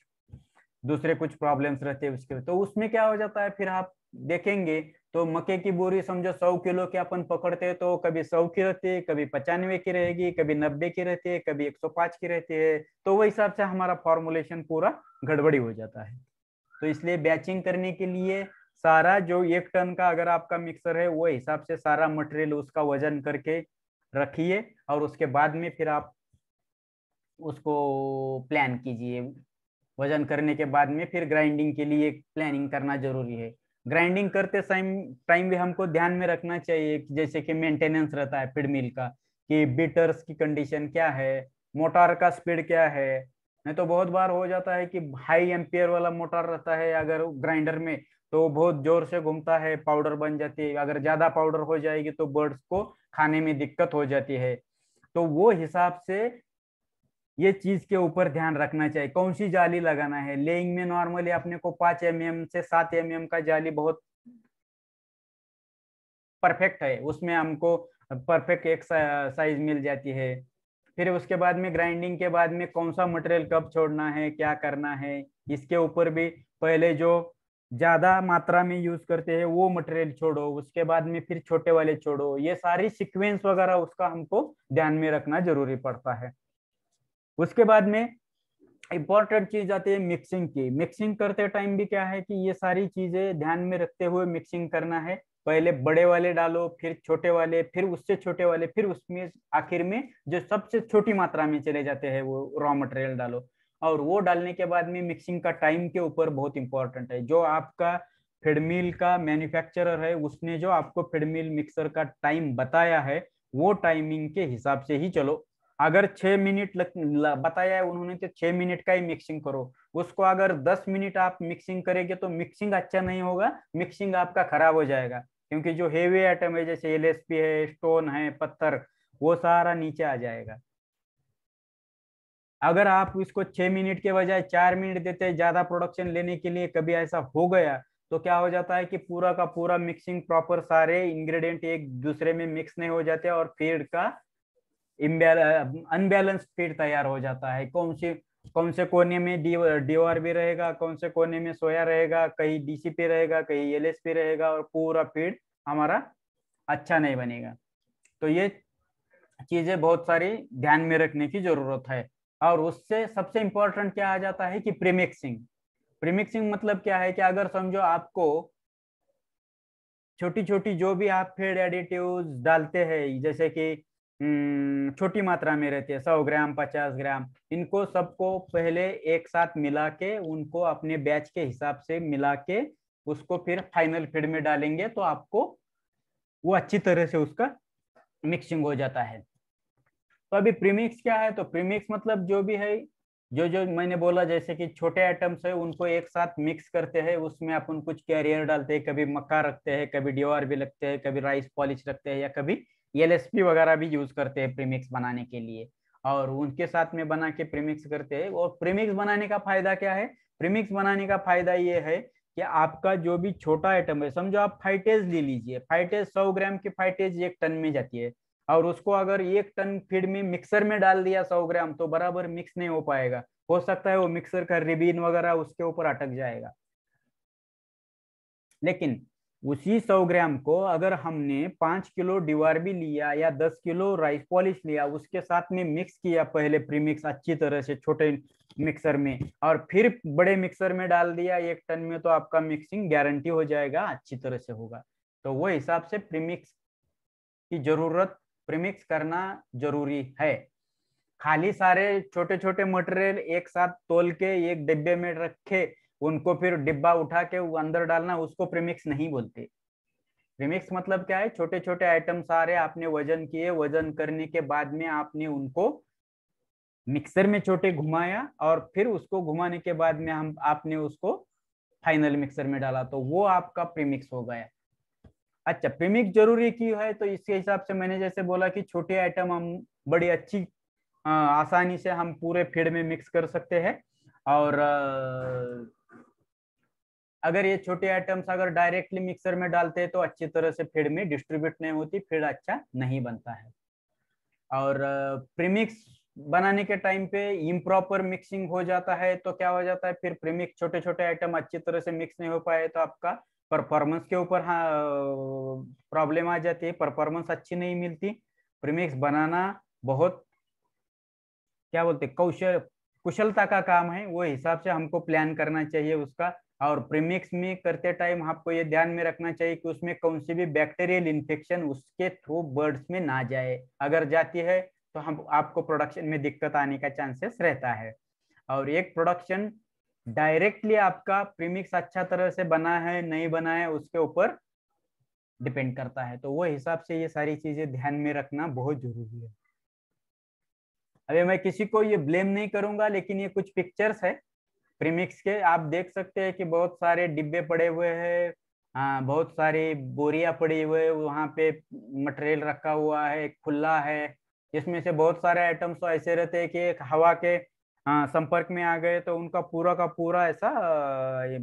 दूसरे कुछ प्रॉब्लम्स रहते हैं उसके तो उसमें क्या हो जाता है फिर आप देखेंगे तो मक्के की बोरी समझो सौ किलो की अपन पकड़ते हैं तो कभी सौ की रहती है कभी पचानवे की रहेगी कभी नब्बे की रहती है कभी एक सौ पांच की रहती है तो वही हिसाब से हमारा फॉर्मुलेशन पूरा गड़बड़ी हो जाता है तो इसलिए बैचिंग करने के लिए सारा जो एक टन का अगर आपका मिक्सर है वो हिसाब से सारा मटेरियल उसका वजन करके रखिए और उसके बाद में फिर आप उसको प्लान कीजिए वजन करने के बाद में फिर ग्राइंडिंग के लिए प्लानिंग करना जरूरी है ग्राइंडिंग करते टाइम टाइम भी हमको ध्यान में रखना चाहिए जैसे कि मेंटेनेंस रहता है फीड मिल का कि बीटर्स की कंडीशन क्या है मोटर का स्पीड क्या है नहीं तो बहुत बार हो जाता है कि हाई एम्पियर वाला मोटर रहता है अगर ग्राइंडर में तो बहुत जोर से घूमता है पाउडर बन जाती है अगर ज्यादा पाउडर हो जाएगी तो बर्ड्स को खाने में दिक्कत हो जाती है तो वो हिसाब से ये चीज के ऊपर ध्यान रखना चाहिए कौन सी जाली लगाना है लेइंग में नॉर्मली अपने को पांच एम mm से सात एम mm का जाली बहुत परफेक्ट है उसमें हमको परफेक्ट एक साइज मिल जाती है फिर उसके बाद में ग्राइंडिंग के बाद में कौन सा मटेरियल कब छोड़ना है क्या करना है इसके ऊपर भी पहले जो ज्यादा मात्रा में यूज करते हैं वो मटेरियल छोड़ो उसके बाद में फिर छोटे वाले छोड़ो ये सारी सीक्वेंस वगैरह उसका हमको ध्यान में रखना जरूरी पड़ता है उसके बाद में इंपॉर्टेंट चीज आती है मिक्सिंग की मिक्सिंग करते टाइम भी क्या है कि ये सारी चीजें ध्यान में रखते हुए मिक्सिंग करना है पहले बड़े वाले डालो फिर छोटे वाले फिर उससे छोटे वाले फिर उसमें आखिर में जो सबसे छोटी मात्रा में चले जाते हैं वो रॉ मटेरियल डालो और वो डालने के बाद में मिक्सिंग का टाइम के ऊपर बहुत इंपॉर्टेंट है जो आपका फिडमिल का मैन्युफैक्चरर है उसने जो आपको फिडमिल मिक्सर का टाइम बताया है वो टाइमिंग के हिसाब से ही चलो अगर छह मिनट बताया है उन्होंने तो छह मिनट का ही मिक्सिंग करो उसको अगर दस मिनट आप मिक्सिंग करेंगे तो मिक्सिंग अच्छा नहीं होगा मिक्सिंग आपका खराब हो जाएगा क्योंकि जो हेवी आइटम है जैसे एल है स्टोन है पत्थर वो सारा नीचे आ जाएगा अगर आप इसको छह मिनट के बजाय चार मिनट देते हैं ज्यादा प्रोडक्शन लेने के लिए कभी ऐसा हो गया तो क्या हो जाता है कि पूरा का पूरा मिक्सिंग प्रॉपर सारे इंग्रेडिएंट एक दूसरे में मिक्स नहीं हो जाते और फीड का अनबैलेंस फीड तैयार हो जाता है कौन सी कौन से कोने में डी बी रहेगा कौन से कोने में सोया रहेगा कहीं डीसीपी रहेगा कहीं एलएसपी रहेगा और पूरा फीड हमारा अच्छा नहीं बनेगा तो ये चीजें बहुत सारी ध्यान में रखने की जरूरत है और उससे सबसे इंपॉर्टेंट क्या आ जाता है कि प्रीमिक्सिंग प्रीमिक्सिंग मतलब क्या है कि अगर समझो आपको छोटी छोटी जो भी आप फीड एडिटिव डालते हैं जैसे कि हम्म, छोटी मात्रा में रहती है सौ ग्राम पचास ग्राम इनको सबको पहले एक साथ मिला के उनको अपने बैच के हिसाब से मिला के उसको फिर फाइनल फीड में डालेंगे तो आपको वो अच्छी तरह से उसका मिक्सिंग हो जाता है तो अभी प्रीमिक्स क्या है तो प्रीमिक्स मतलब जो भी है जो जो मैंने बोला जैसे कि छोटे आइटम्स है उनको एक साथ मिक्स करते हैं उसमें अपन कुछ कैरियर डालते हैं कभी मक्का रखते हैं कभी डीवार भी रखते हैं कभी राइस पॉलिश रखते हैं या कभी एल वगैरह भी यूज करते हैं प्रीमिक्स बनाने के लिए और उनके साथ में बना के प्रीमिक्स करते हैं और प्रीमिक्स बनाने का फायदा क्या है प्रीमिक्स बनाने का फायदा ये है कि आपका जो भी छोटा आइटम है समझो आप फाइटेज ले लीजिए फाइटेज सौ ग्राम की फाइटेज एक टन में जाती है और उसको अगर एक टन फीड में मिक्सर में डाल दिया सौ ग्राम तो बराबर मिक्स नहीं हो पाएगा हो सकता है वो मिक्सर का रिबिन वगैरह उसके ऊपर अटक जाएगा लेकिन उसी सौ ग्राम को अगर हमने पांच किलो डीवारबी लिया या दस किलो राइस पॉलिश लिया उसके साथ में मिक्स किया पहले प्रीमिक्स अच्छी तरह से छोटे मिक्सर में और फिर बड़े मिक्सर में डाल दिया एक टन में तो आपका मिक्सिंग गारंटी हो जाएगा अच्छी तरह से होगा तो वो हिसाब से प्रीमिक्स की जरूरत प्रीमिक्स करना जरूरी है खाली सारे छोटे छोटे मटेरियल एक साथ तोल के एक डिब्बे में रखे उनको फिर डिब्बा उठा के अंदर डालना उसको प्रीमिक्स नहीं बोलते प्रीमिक्स मतलब क्या है छोटे छोटे आइटम सारे आपने वजन किए वजन करने के बाद में आपने उनको मिक्सर में छोटे घुमाया और फिर उसको घुमाने के बाद में हम आपने उसको फाइनल मिक्सर में डाला तो वो आपका प्रीमिक्स हो गया अच्छा प्रीमिक्स जरूरी क्यों है तो इसके हिसाब से मैंने जैसे बोला कि छोटे आइटम हम बड़ी अच्छी आ, आसानी से हम पूरे फीड में मिक्स कर सकते हैं और आ, अगर ये छोटे आइटम्स अगर डायरेक्टली मिक्सर में डालते हैं तो अच्छी तरह से फीड में डिस्ट्रीब्यूट नहीं होती फीड अच्छा नहीं बनता है और प्रीमिक्स बनाने के टाइम पे इम्प्रॉपर मिक्सिंग हो जाता है तो क्या हो जाता है फिर प्रीमिक्स छोटे छोटे आइटम अच्छी तरह से मिक्स नहीं हो पाए तो आपका परफॉर्मेंस के ऊपर हाँ प्रॉब्लम आ जाती है परफॉर्मेंस अच्छी नहीं मिलती प्रीमिक्स बनाना बहुत क्या बोलते कौशल कुशलता का काम है वो हिसाब से हमको प्लान करना चाहिए उसका और प्रीमिक्स में करते टाइम आपको ये ध्यान में रखना चाहिए कि उसमें कौन सी भी बैक्टीरियल इन्फेक्शन उसके थ्रू बर्ड्स में ना जाए अगर जाती है तो हम आपको प्रोडक्शन में दिक्कत आने का चांसेस रहता है और एक प्रोडक्शन डायरेक्टली आपका प्रीमिक्स अच्छा तरह से बना है नहीं बना है उसके ऊपर डिपेंड करता है तो वो हिसाब से ये सारी चीजें ध्यान में रखना बहुत जरूरी है अभी मैं किसी को ये ब्लेम नहीं करूंगा लेकिन ये कुछ पिक्चर्स है प्रीमिक्स के आप देख सकते हैं कि बहुत सारे डिब्बे पड़े हुए हैं हाँ बहुत सारी बोरियां पड़ी हुई है वहाँ पे मटेरियल रखा हुआ है खुला है जिसमें से बहुत सारे आइटम्स तो ऐसे रहते हैं कि एक हवा के आ, हाँ, संपर्क में आ गए तो उनका पूरा का पूरा ऐसा ये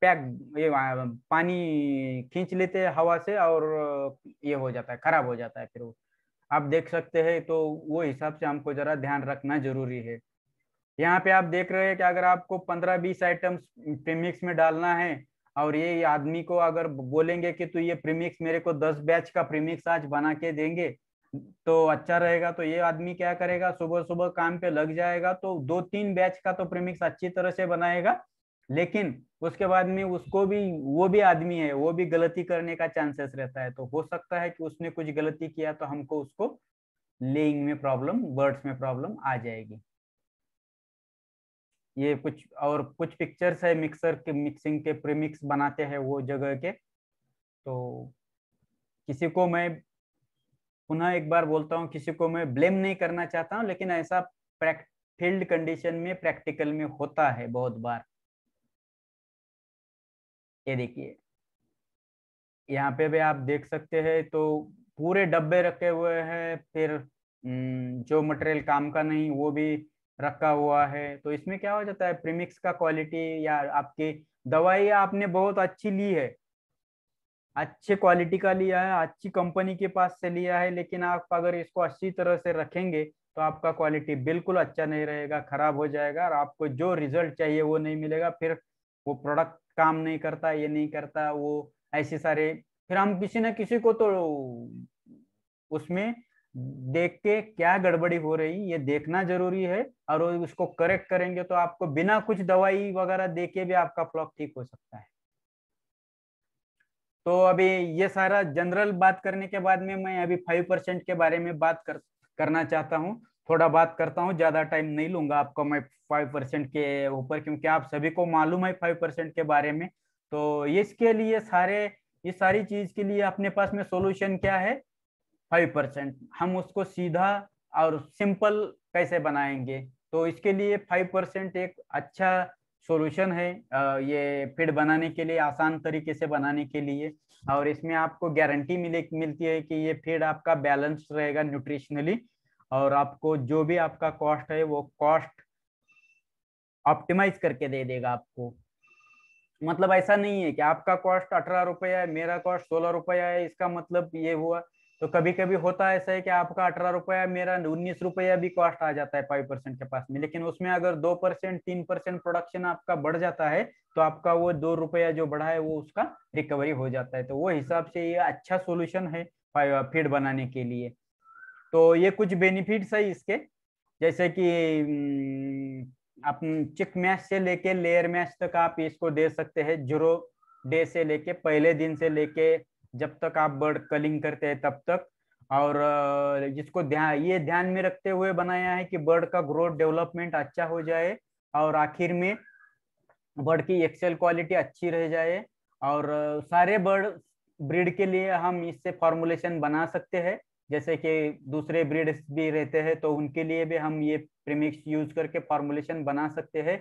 पैक ये पानी खींच लेते हैं हवा से और ये हो जाता है खराब हो जाता है फिर वो आप देख सकते हैं तो वो हिसाब से हमको जरा ध्यान रखना जरूरी है यहाँ पे आप देख रहे हैं कि अगर आपको पंद्रह बीस आइटम्स प्रीमिक्स में डालना है और ये आदमी को अगर बोलेंगे कि तू ये प्रीमिक्स मेरे को दस बैच का प्रीमिक्स आज बना के देंगे तो अच्छा रहेगा तो ये आदमी क्या करेगा सुबह सुबह काम पे लग जाएगा तो दो तीन बैच का तो प्रीमिक्स अच्छी तरह से बनाएगा लेकिन उसके बाद में उसको भी वो भी आदमी है वो भी गलती करने का चांसेस रहता है तो हो सकता है कि उसने कुछ गलती किया तो हमको उसको लेइंग में प्रॉब्लम वर्ड्स में प्रॉब्लम आ जाएगी ये कुछ और कुछ पिक्चर्स है मिक्सर के मिक्सिंग के प्रीमिक्स बनाते हैं वो जगह के तो किसी को मैं पुनः एक बार बोलता हूँ किसी को मैं ब्लेम नहीं करना चाहता हूँ लेकिन ऐसा फील्ड कंडीशन में प्रैक्टिकल में होता है बहुत बार ये देखिए यहाँ पे भी आप देख सकते हैं तो पूरे डब्बे रखे हुए हैं फिर हम्म, जो मटेरियल काम का नहीं वो भी रखा हुआ है तो इसमें क्या हो जाता है प्रीमिक्स का क्वालिटी या आपकी दवाई आपने बहुत अच्छी ली है अच्छे क्वालिटी का लिया है अच्छी कंपनी के पास से लिया है लेकिन आप अगर इसको अच्छी तरह से रखेंगे तो आपका क्वालिटी बिल्कुल अच्छा नहीं रहेगा खराब हो जाएगा और आपको जो रिजल्ट चाहिए वो नहीं मिलेगा फिर वो प्रोडक्ट काम नहीं करता ये नहीं करता वो ऐसे सारे फिर हम किसी ना किसी को तो उसमें देख के क्या गड़बड़ी हो रही ये देखना जरूरी है और उसको करेक्ट करेंगे तो आपको बिना कुछ दवाई वगैरह दे के भी आपका फ्लॉक ठीक हो सकता है तो अभी ये सारा जनरल बात करने के बाद में मैं अभी फाइव परसेंट के बारे में बात कर, करना चाहता हूँ थोड़ा बात करता हूँ ज्यादा टाइम नहीं लूंगा आपको मैं फाइव परसेंट के ऊपर क्योंकि आप सभी को मालूम है फाइव परसेंट के बारे में तो इसके लिए सारे ये सारी चीज के लिए अपने पास में सोल्यूशन क्या है फाइव परसेंट हम उसको सीधा और सिंपल कैसे बनाएंगे तो इसके लिए फाइव परसेंट एक अच्छा सॉल्यूशन है ये फीड बनाने के लिए आसान तरीके से बनाने के लिए और इसमें आपको गारंटी मिले मिलती है कि ये फीड आपका बैलेंस रहेगा न्यूट्रिशनली और आपको जो भी आपका कॉस्ट है वो कॉस्ट ऑप्टिमाइज करके दे देगा आपको मतलब ऐसा नहीं है कि आपका कॉस्ट अठारह रुपया है मेरा कॉस्ट सोलह रुपया है इसका मतलब ये हुआ तो कभी कभी होता ऐसा है कि आपका अठारह रुपया मेरा उन्नीस रुपया भी कॉस्ट आ जाता है फाइव परसेंट के पास में लेकिन उसमें अगर दो परसेंट तीन परसेंट प्रोडक्शन आपका बढ़ जाता है तो आपका वो दो रुपया जो बढ़ा है वो उसका रिकवरी हो जाता है तो वो हिसाब से ये अच्छा सोल्यूशन है फीड बनाने के लिए तो ये कुछ बेनिफिट्स है इसके जैसे कि आप चिक मैच से लेके लेयर मैच तक आप इसको दे सकते हैं जीरो डे से लेके पहले दिन से लेके जब तक आप बर्ड कलिंग करते हैं तब तक और जिसको ध्यान ये ध्यान में रखते हुए बनाया है कि बर्ड का ग्रोथ डेवलपमेंट अच्छा हो जाए और आखिर में बर्ड की एक्सेल क्वालिटी अच्छी रह जाए और सारे बर्ड ब्रीड के लिए हम इससे फॉर्मुलेशन बना सकते हैं जैसे कि दूसरे ब्रीड्स भी रहते हैं तो उनके लिए भी हम ये प्रीमिक्स यूज करके फॉर्मुलेशन बना सकते हैं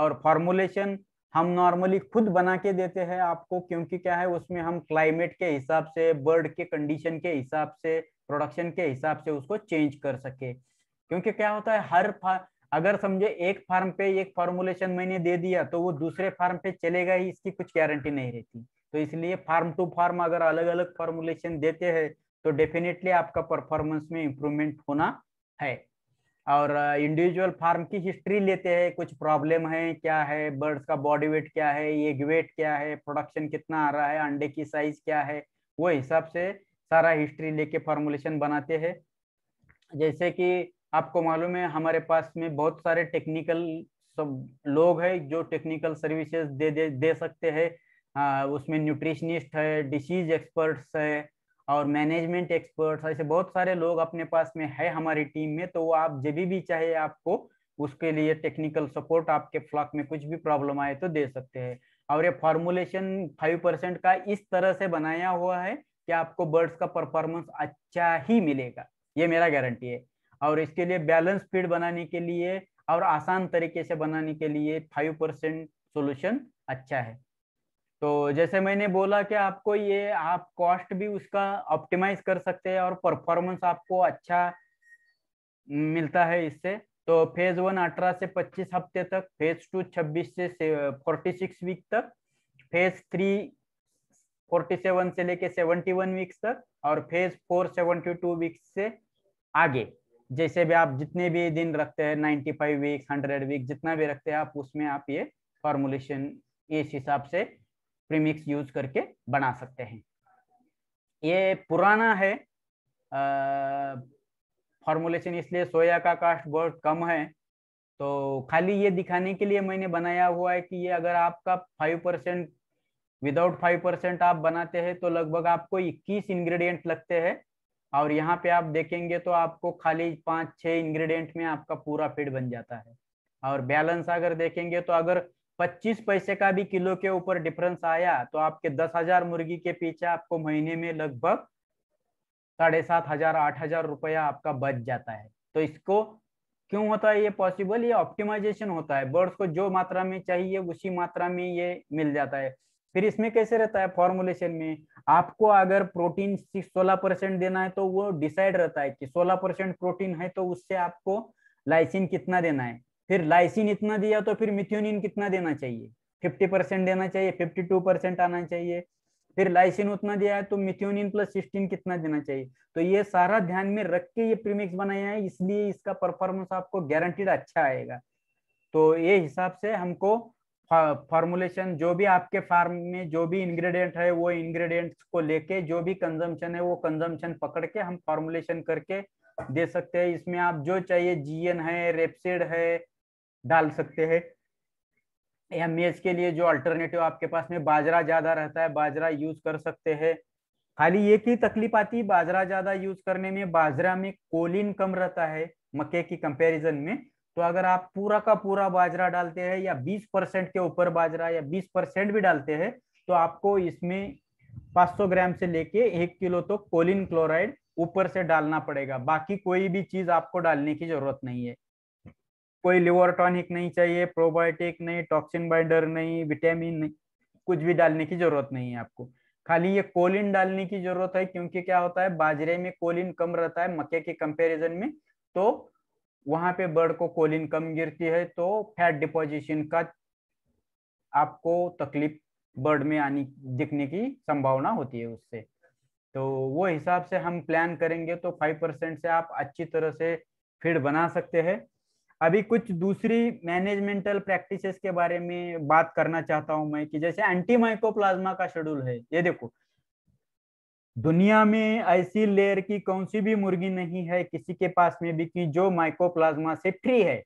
और फॉर्मुलेशन हम नॉर्मली खुद बना के देते हैं आपको क्योंकि क्या है उसमें हम क्लाइमेट के हिसाब से बर्ड के कंडीशन के हिसाब से प्रोडक्शन के हिसाब से उसको चेंज कर सके क्योंकि क्या होता है हर अगर समझे एक फार्म पे एक फॉर्मुलेशन मैंने दे दिया तो वो दूसरे फार्म पे चलेगा ही इसकी कुछ गारंटी नहीं रहती तो इसलिए फार्म टू फार्म अगर अलग अलग फॉर्मुलेशन देते हैं तो डेफिनेटली आपका परफॉर्मेंस में इंप्रूवमेंट होना है और इंडिविजुअल फार्म की हिस्ट्री लेते हैं कुछ प्रॉब्लम है क्या है बर्ड्स का बॉडी वेट क्या है एग वेट क्या है प्रोडक्शन कितना आ रहा है अंडे की साइज क्या है वो हिसाब से सारा हिस्ट्री लेके फॉर्मुलेशन बनाते हैं जैसे कि आपको मालूम है हमारे पास में बहुत सारे टेक्निकल सब लोग हैं जो टेक्निकल सर्विसेज दे दे दे सकते हैं उसमें न्यूट्रिशनिस्ट है डिसीज एक्सपर्ट्स है और मैनेजमेंट एक्सपर्ट ऐसे बहुत सारे लोग अपने पास में है हमारी टीम में तो वो आप जब भी चाहे आपको उसके लिए टेक्निकल सपोर्ट आपके फ्लॉक में कुछ भी प्रॉब्लम आए तो दे सकते हैं और ये फॉर्मुलेशन फाइव परसेंट का इस तरह से बनाया हुआ है कि आपको बर्ड्स का परफॉर्मेंस अच्छा ही मिलेगा ये मेरा गारंटी है और इसके लिए बैलेंस फीड बनाने के लिए और आसान तरीके से बनाने के लिए फाइव परसेंट सोल्यूशन अच्छा है तो जैसे मैंने बोला कि आपको ये आप कॉस्ट भी उसका ऑप्टिमाइज कर सकते हैं और परफॉर्मेंस आपको अच्छा मिलता है इससे तो फेज वन अठारह से पच्चीस हफ्ते तक फेज टू छब्बीस से फोर्टी सिक्स वीक तक फेज थ्री फोर्टी सेवन से लेके सेवेंटी वन वीक्स तक और phase four seventy two weeks से आगे जैसे भी आप जितने भी दिन रखते हैं ninety five weeks hundred week जितना भी रखते हैं आप उसमें आप ये फॉर्मुलेशन इस हिसाब से प्रीमिक्स यूज करके बना सकते हैं ये पुराना है फॉर्मुलेशन इसलिए सोया का कास्ट बहुत कम है तो खाली ये दिखाने के लिए मैंने बनाया हुआ है कि ये अगर आपका five percent without five percent आप बनाते हैं तो लगभग आपको इक्कीस इंग्रेडिएंट लगते हैं और यहाँ पे आप देखेंगे तो आपको खाली पाँच छः इंग्रेडिएंट में आपका पूरा फीड बन जाता है और बैलेंस अगर देखेंगे तो अगर 25 पैसे का भी किलो के ऊपर डिफरेंस आया तो आपके दस हजार मुर्गी के पीछे आपको महीने में लगभग साढ़े सात हजार आठ हजार रुपया आपका बच जाता है तो इसको क्यों होता है ये पॉसिबल ये ऑप्टिमाइजेशन होता है बर्ड्स को जो मात्रा में चाहिए उसी मात्रा में ये मिल जाता है फिर इसमें कैसे रहता है फॉर्मुलेशन में आपको अगर प्रोटीन सोलह परसेंट देना है तो वो डिसाइड रहता है कि सोलह परसेंट प्रोटीन है तो उससे आपको लाइसिन कितना देना है फिर लाइसिन इतना दिया तो फिर मिथ्योनिन कितना देना चाहिए फिफ्टी परसेंट देना चाहिए फिफ्टी टू परसेंट आना चाहिए फिर लाइसिन उतना दिया है तो मिथ्योनिन प्लस सिस्टीन कितना देना चाहिए तो ये सारा ध्यान में रख के ये प्रीमिक्स बनाया है इसलिए इसका परफॉर्मेंस आपको गारंटीड अच्छा आएगा तो ये हिसाब से हमको फॉर्मुलेशन जो भी आपके फार्म में जो भी इंग्रेडिएंट है वो इंग्रेडिएंट्स को लेके जो भी कंजम्पशन है वो कंजम्पशन पकड़ के हम फॉर्मुलेशन करके दे सकते हैं इसमें आप जो चाहिए जीएन है रेपसिड है डाल सकते हैं एम के लिए जो अल्टरनेटिव आपके पास में बाजरा ज़्यादा रहता है बाजरा यूज कर सकते हैं खाली एक ही तकलीफ आती है बाजरा ज़्यादा यूज करने में बाजरा में कोलिन कम रहता है मक्के की कंपैरिजन में तो अगर आप पूरा का पूरा बाजरा डालते हैं या 20 परसेंट के ऊपर बाजरा या 20 परसेंट भी डालते हैं तो आपको इसमें 500 ग्राम से लेके एक किलो तो कोलिन क्लोराइड ऊपर से डालना पड़ेगा बाकी कोई भी चीज आपको डालने की जरूरत नहीं है कोई लिवर टॉनिक नहीं चाहिए प्रोबायोटिक नहीं टॉक्सिन बाइंडर नहीं विटामिन नहीं कुछ भी डालने की जरूरत नहीं है आपको खाली ये कोलिन डालने की जरूरत है क्योंकि क्या होता है बाजरे में कोलिन कम रहता है मक्के के कंपेरिजन में तो वहां पे बर्ड को कोलिन कम गिरती है तो फैट डिपोजिशन का आपको तकलीफ बर्ड में आने दिखने की संभावना होती है उससे तो वो हिसाब से हम प्लान करेंगे तो फाइव परसेंट से आप अच्छी तरह से फीड बना सकते हैं अभी कुछ दूसरी मैनेजमेंटल प्रैक्टिसेस के बारे में बात करना चाहता हूं मैं कि जैसे एंटी माइकोप्लाज्मा का शेड्यूल है ये देखो दुनिया में ऐसी लेयर की कौन सी भी मुर्गी नहीं है किसी के पास में भी कि जो माइकोप्लाज्मा से फ्री है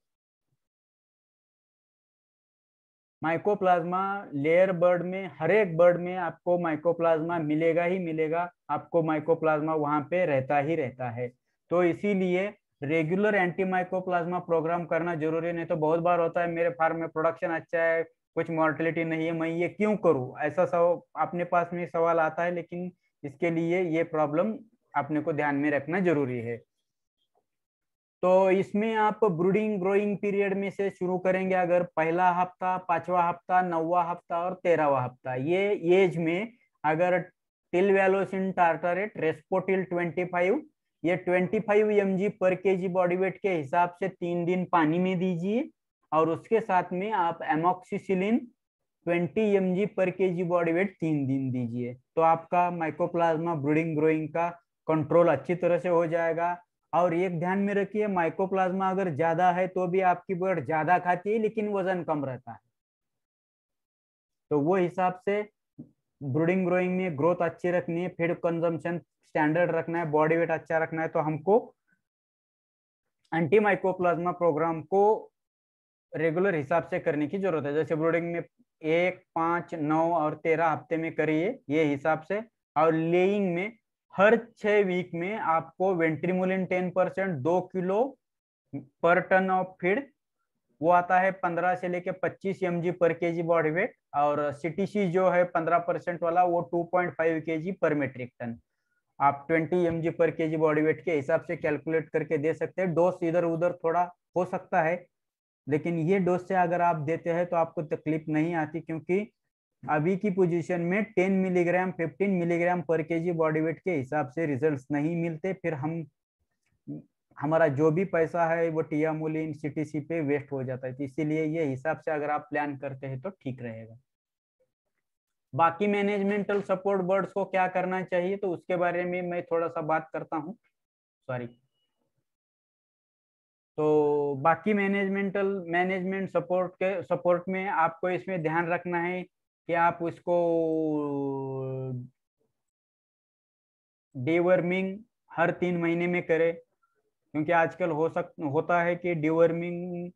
माइकोप्लाज्मा लेयर बर्ड में हर एक बर्ड में आपको माइकोप्लाज्मा मिलेगा ही मिलेगा आपको माइकोप्लाज्मा वहां पे रहता ही रहता है तो इसीलिए रेगुलर एंटीमाइकोप्लाज्मा प्रोग्राम करना जरूरी नहीं तो बहुत बार होता है मेरे फार्म में प्रोडक्शन अच्छा है कुछ मॉर्टिलिटी नहीं है मैं ये क्यों करूँ ऐसा सब अपने पास में सवाल आता है लेकिन इसके लिए ये प्रॉब्लम अपने को ध्यान में रखना जरूरी है तो इसमें आप ब्रूडिंग ग्रोइंग पीरियड में से शुरू करेंगे अगर पहला हफ्ता पांचवा हफ्ता नौवा हफ्ता और तेरहवा हफ्ता ये एज में अगर टिल वेलोसिन टार्टरेट रेस्पोटिल ट्वेंटी फाइव ये 25 फाइव एम पर के जी बॉडी वेट के हिसाब से तीन दिन पानी में दीजिए और उसके साथ में आप एमोक्सीसिलिन 20 एम पर के जी बॉडी वेट तीन दिन दीजिए तो आपका माइकोप्लाज्मा ब्रूडिंग ग्रोइंग का कंट्रोल अच्छी तरह से हो जाएगा और एक ध्यान में रखिए माइकोप्लाज्मा अगर ज्यादा है तो भी आपकी बर्ड ज्यादा खाती है लेकिन वजन कम रहता है तो वो हिसाब से ब्रूडिंग ग्रोइंग में ग्रोथ अच्छी रखनी है फीड कंजम्पशन स्टैंडर्ड रखना है बॉडी वेट अच्छा रखना है तो हमको एंटी माइक्रोप्लाज्मा प्रोग्राम को रेगुलर हिसाब से करने की जरूरत है जैसे ब्रूडिंग में एक पांच नौ और तेरह हफ्ते में करिए ये हिसाब से और लेइंग में हर छह वीक में आपको वेंट्रीमोलिन टेन परसेंट दो किलो पर टन ऑफ फीड वो आता है पंद्रह से लेके पच्चीस M G per K G body weight और सीटीसी जो है पंद्रह परसेंट वाला वो टू पॉइंट फाइव के जी पर मेट्रिक टन आप 20 एम पर के जी बॉडी वेट के हिसाब से कैलकुलेट करके दे सकते हैं डोज इधर उधर थोड़ा हो सकता है लेकिन ये डोज से अगर आप देते हैं तो आपको तकलीफ नहीं आती क्योंकि अभी की पोजीशन में 10 मिलीग्राम 15 मिलीग्राम पर के जी बॉडी वेट के हिसाब से रिजल्ट्स नहीं मिलते फिर हम हमारा जो भी पैसा है वो टिया मूली इन सी पे वेस्ट हो जाता है तो इसीलिए ये हिसाब से अगर आप प्लान करते हैं तो ठीक रहेगा बाकी मैनेजमेंटल सपोर्ट बर्ड्स को क्या करना चाहिए तो उसके बारे में मैं थोड़ा सा बात करता हूँ सॉरी तो बाकी मैनेजमेंटल मैनेजमेंट सपोर्ट के सपोर्ट में आपको इसमें ध्यान रखना है कि आप उसको डिवर्मिंग हर तीन महीने में करें क्योंकि आजकल हो सक होता है कि डिवर्मिंग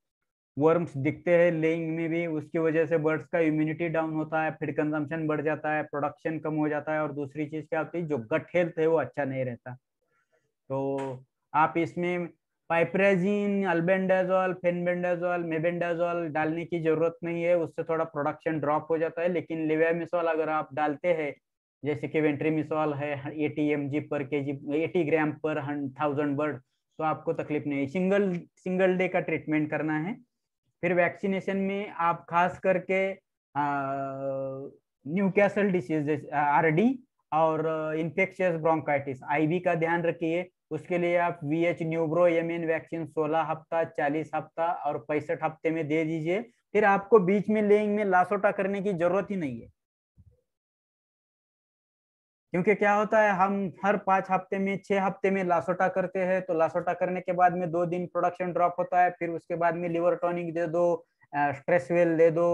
वर्म्स दिखते हैं लेइंग में भी उसकी वजह से बर्ड्स का इम्यूनिटी डाउन होता है फिर कंजम्पशन बढ़ जाता है प्रोडक्शन कम हो जाता है और दूसरी चीज़ क्या होती है जो गट हेल्थ है वो अच्छा नहीं रहता तो आप इसमें पाइप्रेजिन अल्बेंडाजॉल फेनबेंडाजॉल मेबेंडाजॉल डालने की ज़रूरत नहीं है उससे थोड़ा प्रोडक्शन ड्रॉप हो जाता है लेकिन लिवामिसॉल अगर आप डालते हैं जैसे कि वेंट्रीमिसॉल है eighty M G per K जी एटी ग्राम पर थाउजेंड बर्ड तो आपको तकलीफ नहीं सिंगल सिंगल डे का ट्रीटमेंट करना है फिर वैक्सीनेशन में आप खास करके न्यू कैसल डिसीज आर और इन्फेक्शियस ब्रोंकाइटिस आईवी का ध्यान रखिए उसके लिए आप वी एच न्यूब्रो एम एन वैक्सीन सोलह हफ्ता चालीस हफ्ता और पैंसठ हफ्ते में दे दीजिए फिर आपको बीच में लेंग में लासोटा करने की जरूरत ही नहीं है क्योंकि क्या होता है हम हर पांच हफ्ते में छह हफ्ते में लासोटा करते हैं तो लासोटा करने के बाद में दो दिन प्रोडक्शन ड्रॉप होता है फिर उसके बाद में लिवर टॉनिक दे दो स्ट्रेस वेल दे दो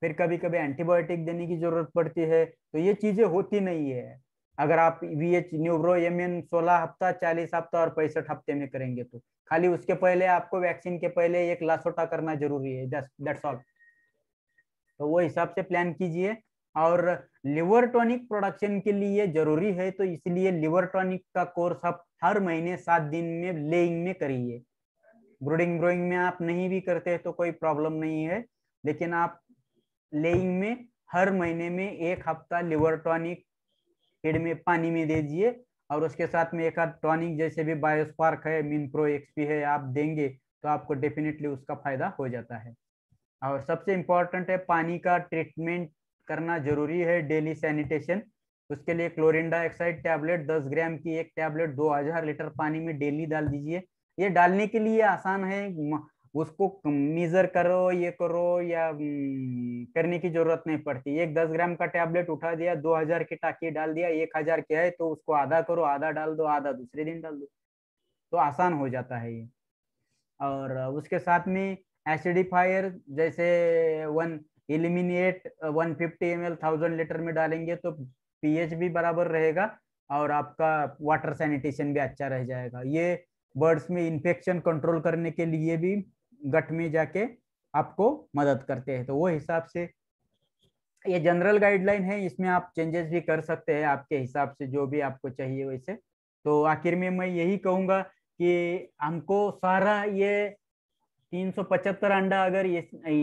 फिर कभी कभी एंटीबायोटिक देने की जरूरत पड़ती है तो ये चीज़ें होती नहीं है अगर आप वी एच न्यूब्रो एम एन सोलह हफ्ता चालीस हफ्ता और पैंसठ हफ्ते में करेंगे तो खाली उसके पहले आपको वैक्सीन के पहले एक लासोटा करना जरूरी है दैट्स ऑल तो वो हिसाब से प्लान कीजिए और लिवर टॉनिक प्रोडक्शन के लिए जरूरी है तो इसलिए लिवर टॉनिक का कोर्स आप हर महीने सात दिन में लेइंग में करिए ब्रूडिंग ब्रोइंग में आप नहीं भी करते हैं तो कोई प्रॉब्लम नहीं है लेकिन आप लेइंग में हर महीने में एक हफ्ता लिवर टॉनिक हेड में पानी में दे और उसके साथ में एक आध टॉनिक जैसे भी बायोस्पार्क है मिनप्रो प्रो एक्सपी है आप देंगे तो आपको डेफिनेटली उसका फायदा हो जाता है और सबसे इम्पोर्टेंट है पानी का ट्रीटमेंट करना जरूरी है डेली सैनिटेशन उसके लिए क्लोरिन डाइऑक्साइड टैबलेट 10 ग्राम की एक टैबलेट 2000 लीटर पानी में डेली डाल दीजिए ये डालने के लिए आसान है उसको मेजर करो ये करो या करने की जरूरत नहीं पड़ती एक दस ग्राम का टैबलेट उठा दिया दो हजार की टाकी डाल दिया एक हजार क्या है तो उसको आधा करो आधा डाल दो आधा दूसरे दिन डाल दो तो आसान हो जाता है ये और उसके साथ में एसिडिफायर जैसे one eliminate 150 uh, ml 1000 litre में डालेंगे तो पीएच भी बराबर रहेगा और आपका वाटर सैनिटेशन भी अच्छा रह जाएगा ये बर्ड्स में इन्फेक्शन कंट्रोल करने के लिए भी गट में जाके आपको मदद करते हैं तो वो हिसाब से ये जनरल गाइडलाइन है इसमें आप चेंजेस भी कर सकते हैं आपके हिसाब से जो भी आपको चाहिए वैसे तो आखिर में मैं यही कहूँगा कि हमको सारा ये तीन सौ पचहत्तर अंडा अगर ये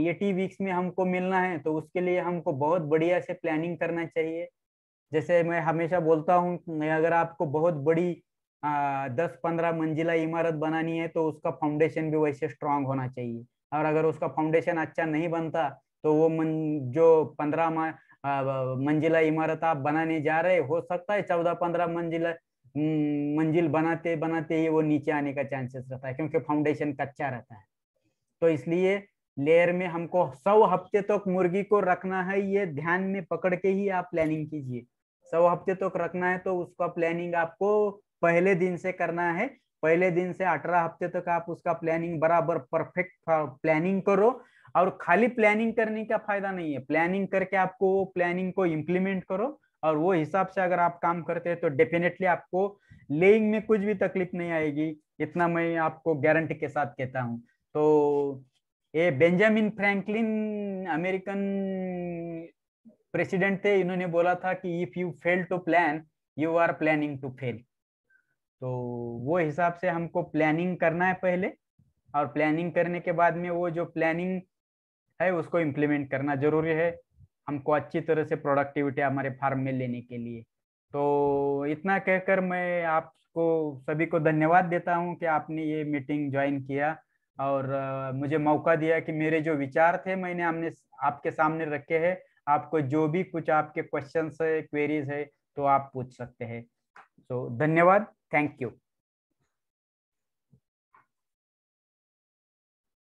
एटी वीक्स में हमको मिलना है तो उसके लिए हमको बहुत बढ़िया से प्लानिंग करना चाहिए जैसे मैं हमेशा बोलता हूँ अगर आपको बहुत बड़ी आ, दस पंद्रह मंजिला इमारत बनानी है तो उसका फाउंडेशन भी वैसे स्ट्रांग होना चाहिए और अगर उसका फाउंडेशन अच्छा नहीं बनता तो वो मन, जो पंद्रह मंजिला इमारत आप बनाने जा रहे हो सकता है चौदह पंद्रह मंजिला हम्म, मंजिल बनाते बनाते ही वो नीचे आने का चांसेस रहता है क्योंकि फाउंडेशन कच्चा रहता है तो इसलिए लेयर में हमको सौ हफ्ते तक तो मुर्गी को रखना है ये ध्यान में पकड़ के ही आप प्लानिंग कीजिए सौ हफ्ते तक तो रखना है तो उसका प्लानिंग आपको पहले दिन से करना है पहले दिन से अठारह हफ्ते तक तो आप उसका प्लानिंग बराबर परफेक्ट प्लानिंग करो और खाली प्लानिंग करने का फायदा नहीं है प्लानिंग करके आपको वो प्लानिंग को इम्प्लीमेंट करो और वो हिसाब से अगर आप काम करते हैं तो डेफिनेटली आपको लेइंग में कुछ भी तकलीफ नहीं आएगी इतना मैं आपको गारंटी के साथ कहता हूँ तो ये बेंजामिन फ्रैंकलिन अमेरिकन प्रेसिडेंट थे इन्होंने बोला था कि if you fail to plan you are planning to fail तो वो हिसाब से हमको प्लानिंग करना है पहले और प्लानिंग करने के बाद में वो जो प्लानिंग है उसको इम्प्लीमेंट करना जरूरी है हमको अच्छी तरह से प्रोडक्टिविटी हमारे फार्म में लेने के लिए तो इतना कहकर मैं आपको सभी को धन्यवाद देता हूँ कि आपने ये मीटिंग ज्वाइन किया और मुझे मौका दिया कि मेरे जो विचार थे मैंने हमने आपके सामने रखे हैं आपको जो भी कुछ आपके क्वेश्चन है क्वेरीज है तो आप पूछ सकते हैं सो धन्यवाद थैंक यू